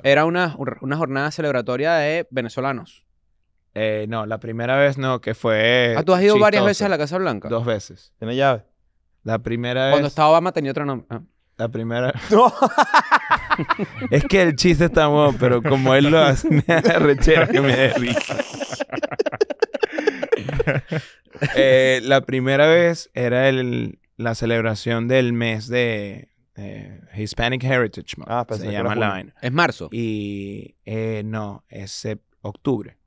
Era una, una jornada celebratoria de venezolanos. Eh, no, la primera vez no, que fue. Ah, tú has ido varias veces a la Casa Blanca. Dos veces. ¿Tiene llave? La primera vez. Cuando estaba Obama tenía otro nombre. Ah. La primera. es que el chiste está bueno, pero como él lo hace, me da rechera que me dé risa. Eh, la primera vez era el, la celebración del mes de Hispanic Heritage Month. Ah, se llama la vaina. Es marzo. Y eh, no, es octubre.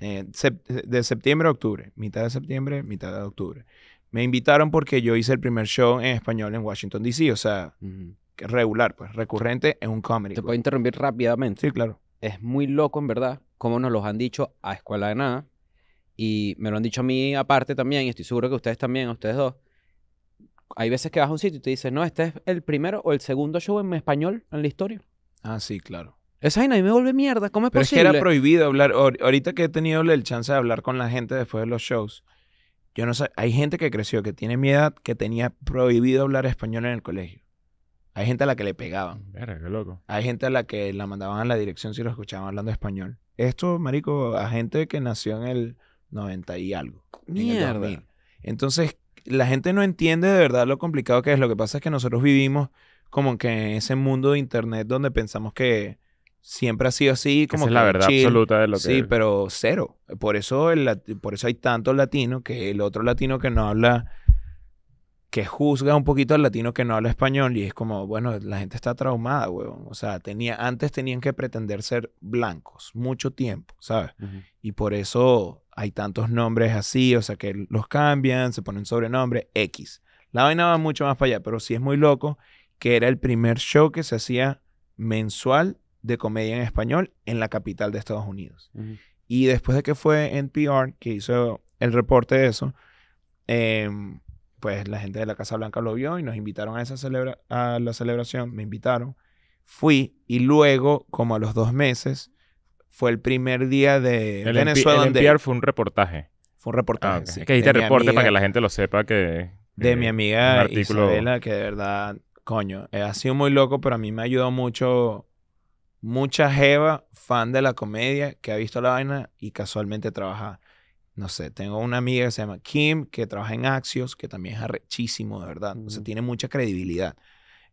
Eh, eh, de septiembre a octubre, mitad de septiembre, mitad de octubre. Me invitaron porque yo hice el primer show en español en Washington, D.C., o sea, regular, pues, recurrente en un comedy. Te puedo interrumpir rápidamente. Sí, claro. Es muy loco, en verdad, como nos los han dicho a Escuela de Nada, y me lo han dicho a mí aparte también, y estoy seguro que ustedes también, a ustedes dos, hay veces que vas a un sitio y te dices, no, este es el primero o el segundo show en español en la historia. Ah, sí, claro. Esa vaina a me vuelve mierda. ¿Cómo es Pero es que era prohibido hablar. Ahorita que he tenido el chance de hablar con la gente después de los shows, yo no sé. Hay gente que creció, que tiene mi edad, que tenía prohibido hablar español en el colegio. Hay gente a la que le pegaban. Verga, qué loco. Hay gente a la que la mandaban a la dirección si lo escuchaban hablando español. Esto, marico, a gente que nació en el 90 y algo. Mierda. Entonces, la gente no entiende de verdad lo complicado que es. Lo que pasa es que nosotros vivimos como que en ese mundo de internet donde pensamos que Siempre ha sido así, como Esa es la verdad absoluta de lo que Sí, pero cero. Por eso, por eso hay tantos latinos que el otro latino que no habla, que juzga un poquito al latino que no habla español y es como, bueno, la gente está traumada, weón. O sea, tenía, antes tenían que pretender ser blancos mucho tiempo, ¿sabes? Y por eso hay tantos nombres así, o sea, que los cambian, se ponen sobrenombres, X. La vaina va mucho más para allá, pero sí es muy loco que era el primer show que se hacía mensual de comedia en español en la capital de Estados Unidos. Y después de que fue NPR que hizo el reporte de eso, eh, pues la gente de la Casa Blanca lo vio y nos invitaron a, esa celebra a la celebración, me invitaron, fui y luego, como a los dos meses, fue el primer día de Venezuela. El NPR fue un reportaje. Fue un reportaje, ah, okay. el que reporte para que la gente lo sepa que... de eh, mi amiga Isabela, que de verdad, coño, eh, ha sido muy loco, pero a mí me ha ayudado mucho mucha jeva, fan de la comedia, que ha visto la vaina y casualmente trabaja. No sé, tengo una amiga que se llama Kim, que trabaja en Axios, que también es arrechísimo, de verdad. O sea, tiene mucha credibilidad.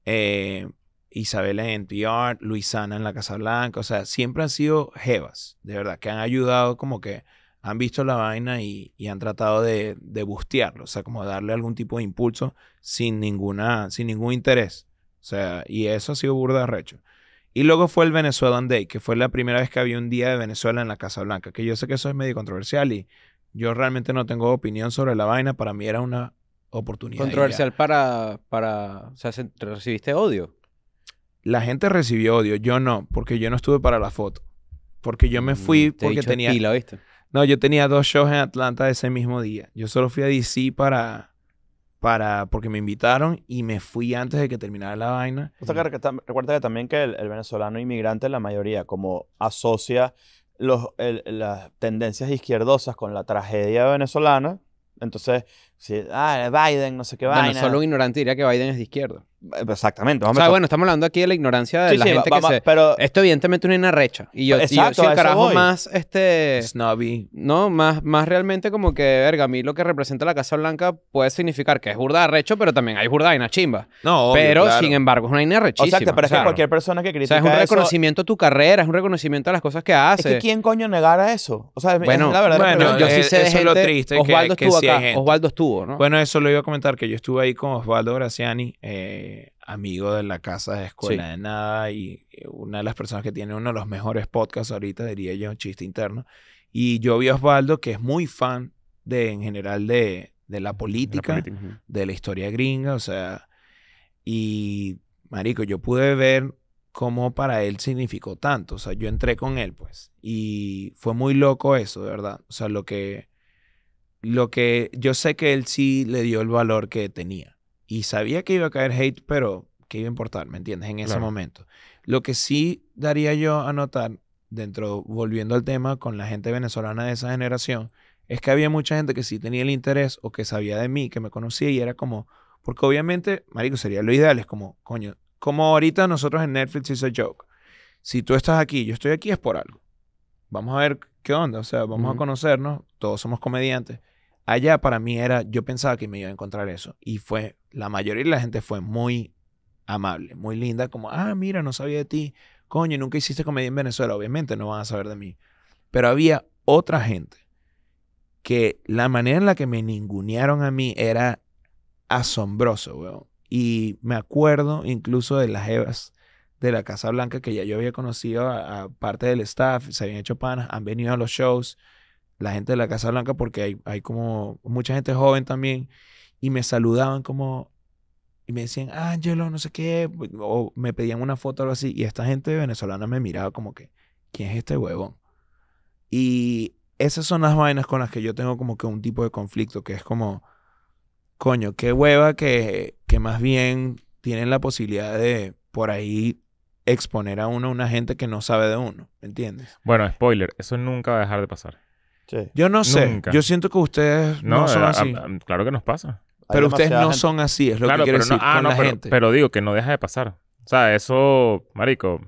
Eh, Isabela en T.R. Luisana en la Casa Blanca, o sea, siempre han sido jevas, de verdad, que han ayudado como que han visto la vaina y, han tratado de, de, bustearlo, o sea, como darle algún tipo de impulso sin ninguna, sin ningún interés. O sea, y eso ha sido burda arrecho. Y luego fue el Venezuelan Day, que fue la primera vez que había un día de Venezuela en la Casa Blanca, que yo sé que eso es medio controversial y yo realmente no tengo opinión sobre la vaina, para mí era una oportunidad. Controversial para, para, o sea, ¿recibiste odio? La gente recibió odio, yo no, porque yo no estuve para la foto, porque yo me mm, fui porque tenía... ¿viste? No, yo tenía dos shows en Atlanta ese mismo día, yo solo fui a DC para para, porque me invitaron y me fui antes de que terminara la vaina. recuerda que también que el, venezolano inmigrante, la mayoría, como asocia los, las tendencias izquierdosas con la tragedia venezolana, entonces Sí, ah, Biden, no sé qué vaina. Bueno, solo un ignorante diría que Biden es de izquierda. Eh, pues, exactamente. o sea, bueno, estamos hablando aquí de la ignorancia de la gente que va, se... Esto evidentemente es una recha. Y yo, Exacto, y yo soy un carajo más, este... Snobby. No, más, más realmente como que, verga, a mí lo que representa la Casa Blanca puede significar que es burda recho, pero también hay burda una chimba. No, obvio, Pero, sin embargo, es una vaina O sea, pero es que cualquier persona que critica O sea, es un reconocimiento a tu carrera, es un reconocimiento a las cosas que haces. Es ¿quién coño negara eso? O sea, bueno, es la verdad. Bueno, eh, yo, sí sé de gente... lo triste Osvaldo estuvo acá. Osvaldo estuvo bueno, eso lo iba a comentar, que yo estuve ahí con Osvaldo Graciani, eh, amigo de la casa de Escuela de Nada y eh, una de las personas que tiene uno de los mejores podcasts ahorita, diría yo, un chiste interno. Y yo vi a Osvaldo, que es muy fan de, en general de, la política, la política. de la historia gringa, o sea, y, marico, yo pude ver cómo para él significó tanto. O sea, yo entré con él, pues. Y fue muy loco eso, de verdad. O sea, lo que, lo que yo sé que él sí le dio el valor que tenía. Y sabía que iba a caer hate, pero ¿qué iba a importar? ¿Me entiendes? En ese momento. Lo que sí daría yo a notar, dentro, volviendo al tema con la gente venezolana de esa generación, es que había mucha gente que sí tenía el interés o que sabía de mí, que me conocía y era como, porque obviamente, marico, sería lo ideal, es como, coño, como ahorita nosotros en Netflix hizo joke. Si tú estás aquí, yo estoy aquí es por algo. Vamos a ver qué onda, o sea, vamos a conocernos, todos somos comediantes allá para mí era, yo pensaba que me iba a encontrar eso. Y fue, la mayoría de la gente fue muy amable, muy linda, como, ah, mira, no sabía de ti, coño, nunca hiciste comedia en Venezuela, obviamente no van a saber de mí. Pero había otra gente que la manera en la que me ningunearon a mí era asombroso, weón. Y me acuerdo incluso de las Evas de la Casa Blanca que ya yo había conocido a, a parte del staff, se habían hecho panas, han venido a los shows la gente de la Casa Blanca, porque hay, como mucha gente joven también, y me saludaban como, y me decían, Ángelo, no sé qué, pues, o me pedían una foto o algo así, y esta gente venezolana me miraba como que, ¿quién es este huevón? Y esas son las vainas con las que yo tengo como que un tipo de conflicto, que es como, coño, qué hueva que, que más bien tienen la posibilidad de por ahí exponer a uno a una gente que no sabe de uno, ¿entiendes? Bueno, spoiler, eso nunca va a dejar de pasar. Yo no sé. Yo siento que ustedes no, son eh, así. Ah, ah, claro que nos pasa. Pero ustedes no son así, es lo que quiero decir ah, pero, Pero digo que no deja de pasar. O sea, eso, marico,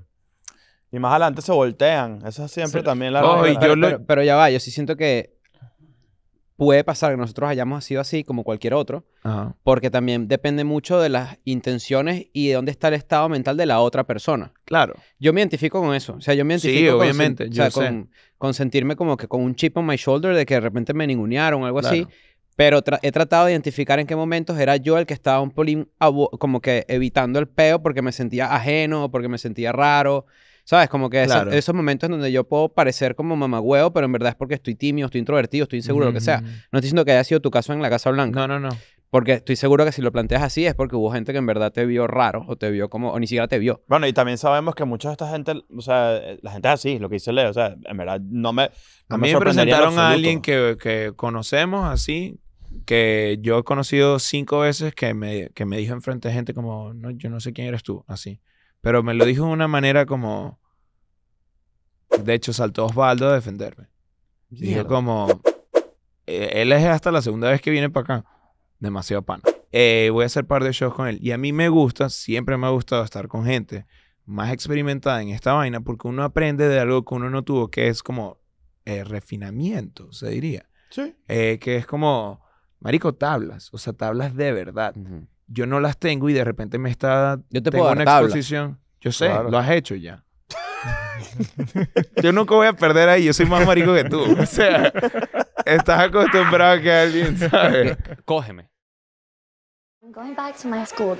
y más adelante se voltean. Eso siempre también la, pero, ya va, yo sí siento que puede pasar que nosotros hayamos sido así como cualquier otro, porque también depende mucho de las intenciones y de dónde está el estado mental de la otra persona. Claro. Yo me identifico con eso, o sea, yo me identifico obviamente. yo Con, sentirme como que con un chip on my shoulder de que de repente me ningunearon o algo así, pero he tratado de identificar en qué momentos era yo el que estaba un polín como que evitando el peo porque me sentía ajeno porque me sentía raro. ¿Sabes? Como que esos, momentos en donde yo puedo parecer como mamagüeo, pero en verdad es porque estoy tímido, estoy introvertido, estoy inseguro, lo que sea. No estoy diciendo que haya sido tu caso en la Casa Blanca. No, no, no. Porque estoy seguro que si lo planteas así es porque hubo gente que en verdad te vio raro o te vio como, o ni siquiera te vio. Bueno, y también sabemos que mucha de esta gente, o sea, la gente es así, lo que dice Leo, o sea, en verdad no me... a mí me, presentaron a alguien que, que, conocemos así, que yo he conocido cinco veces que me, que me dijo enfrente de gente como, no, yo no sé quién eres tú, así. Pero me lo dijo de una manera como. De hecho, saltó Osvaldo a defenderme. Dijo como. Eh, él es hasta la segunda vez que viene para acá. Demasiado pana. Eh, voy a hacer par de shows con él. Y a mí me gusta, siempre me ha gustado estar con gente más experimentada en esta vaina porque uno aprende de algo que uno no tuvo, que es como eh, refinamiento, se diría. Sí. que es como, marico, tablas, o sea, tablas de verdad yo no las tengo y de repente me está... Yo tengo una exposición. Yo sé, lo has hecho ya. yo nunca voy a perder ahí, yo soy más marico que tú. O sea, estás acostumbrado a que alguien, sabe. Cógeme. going back to my school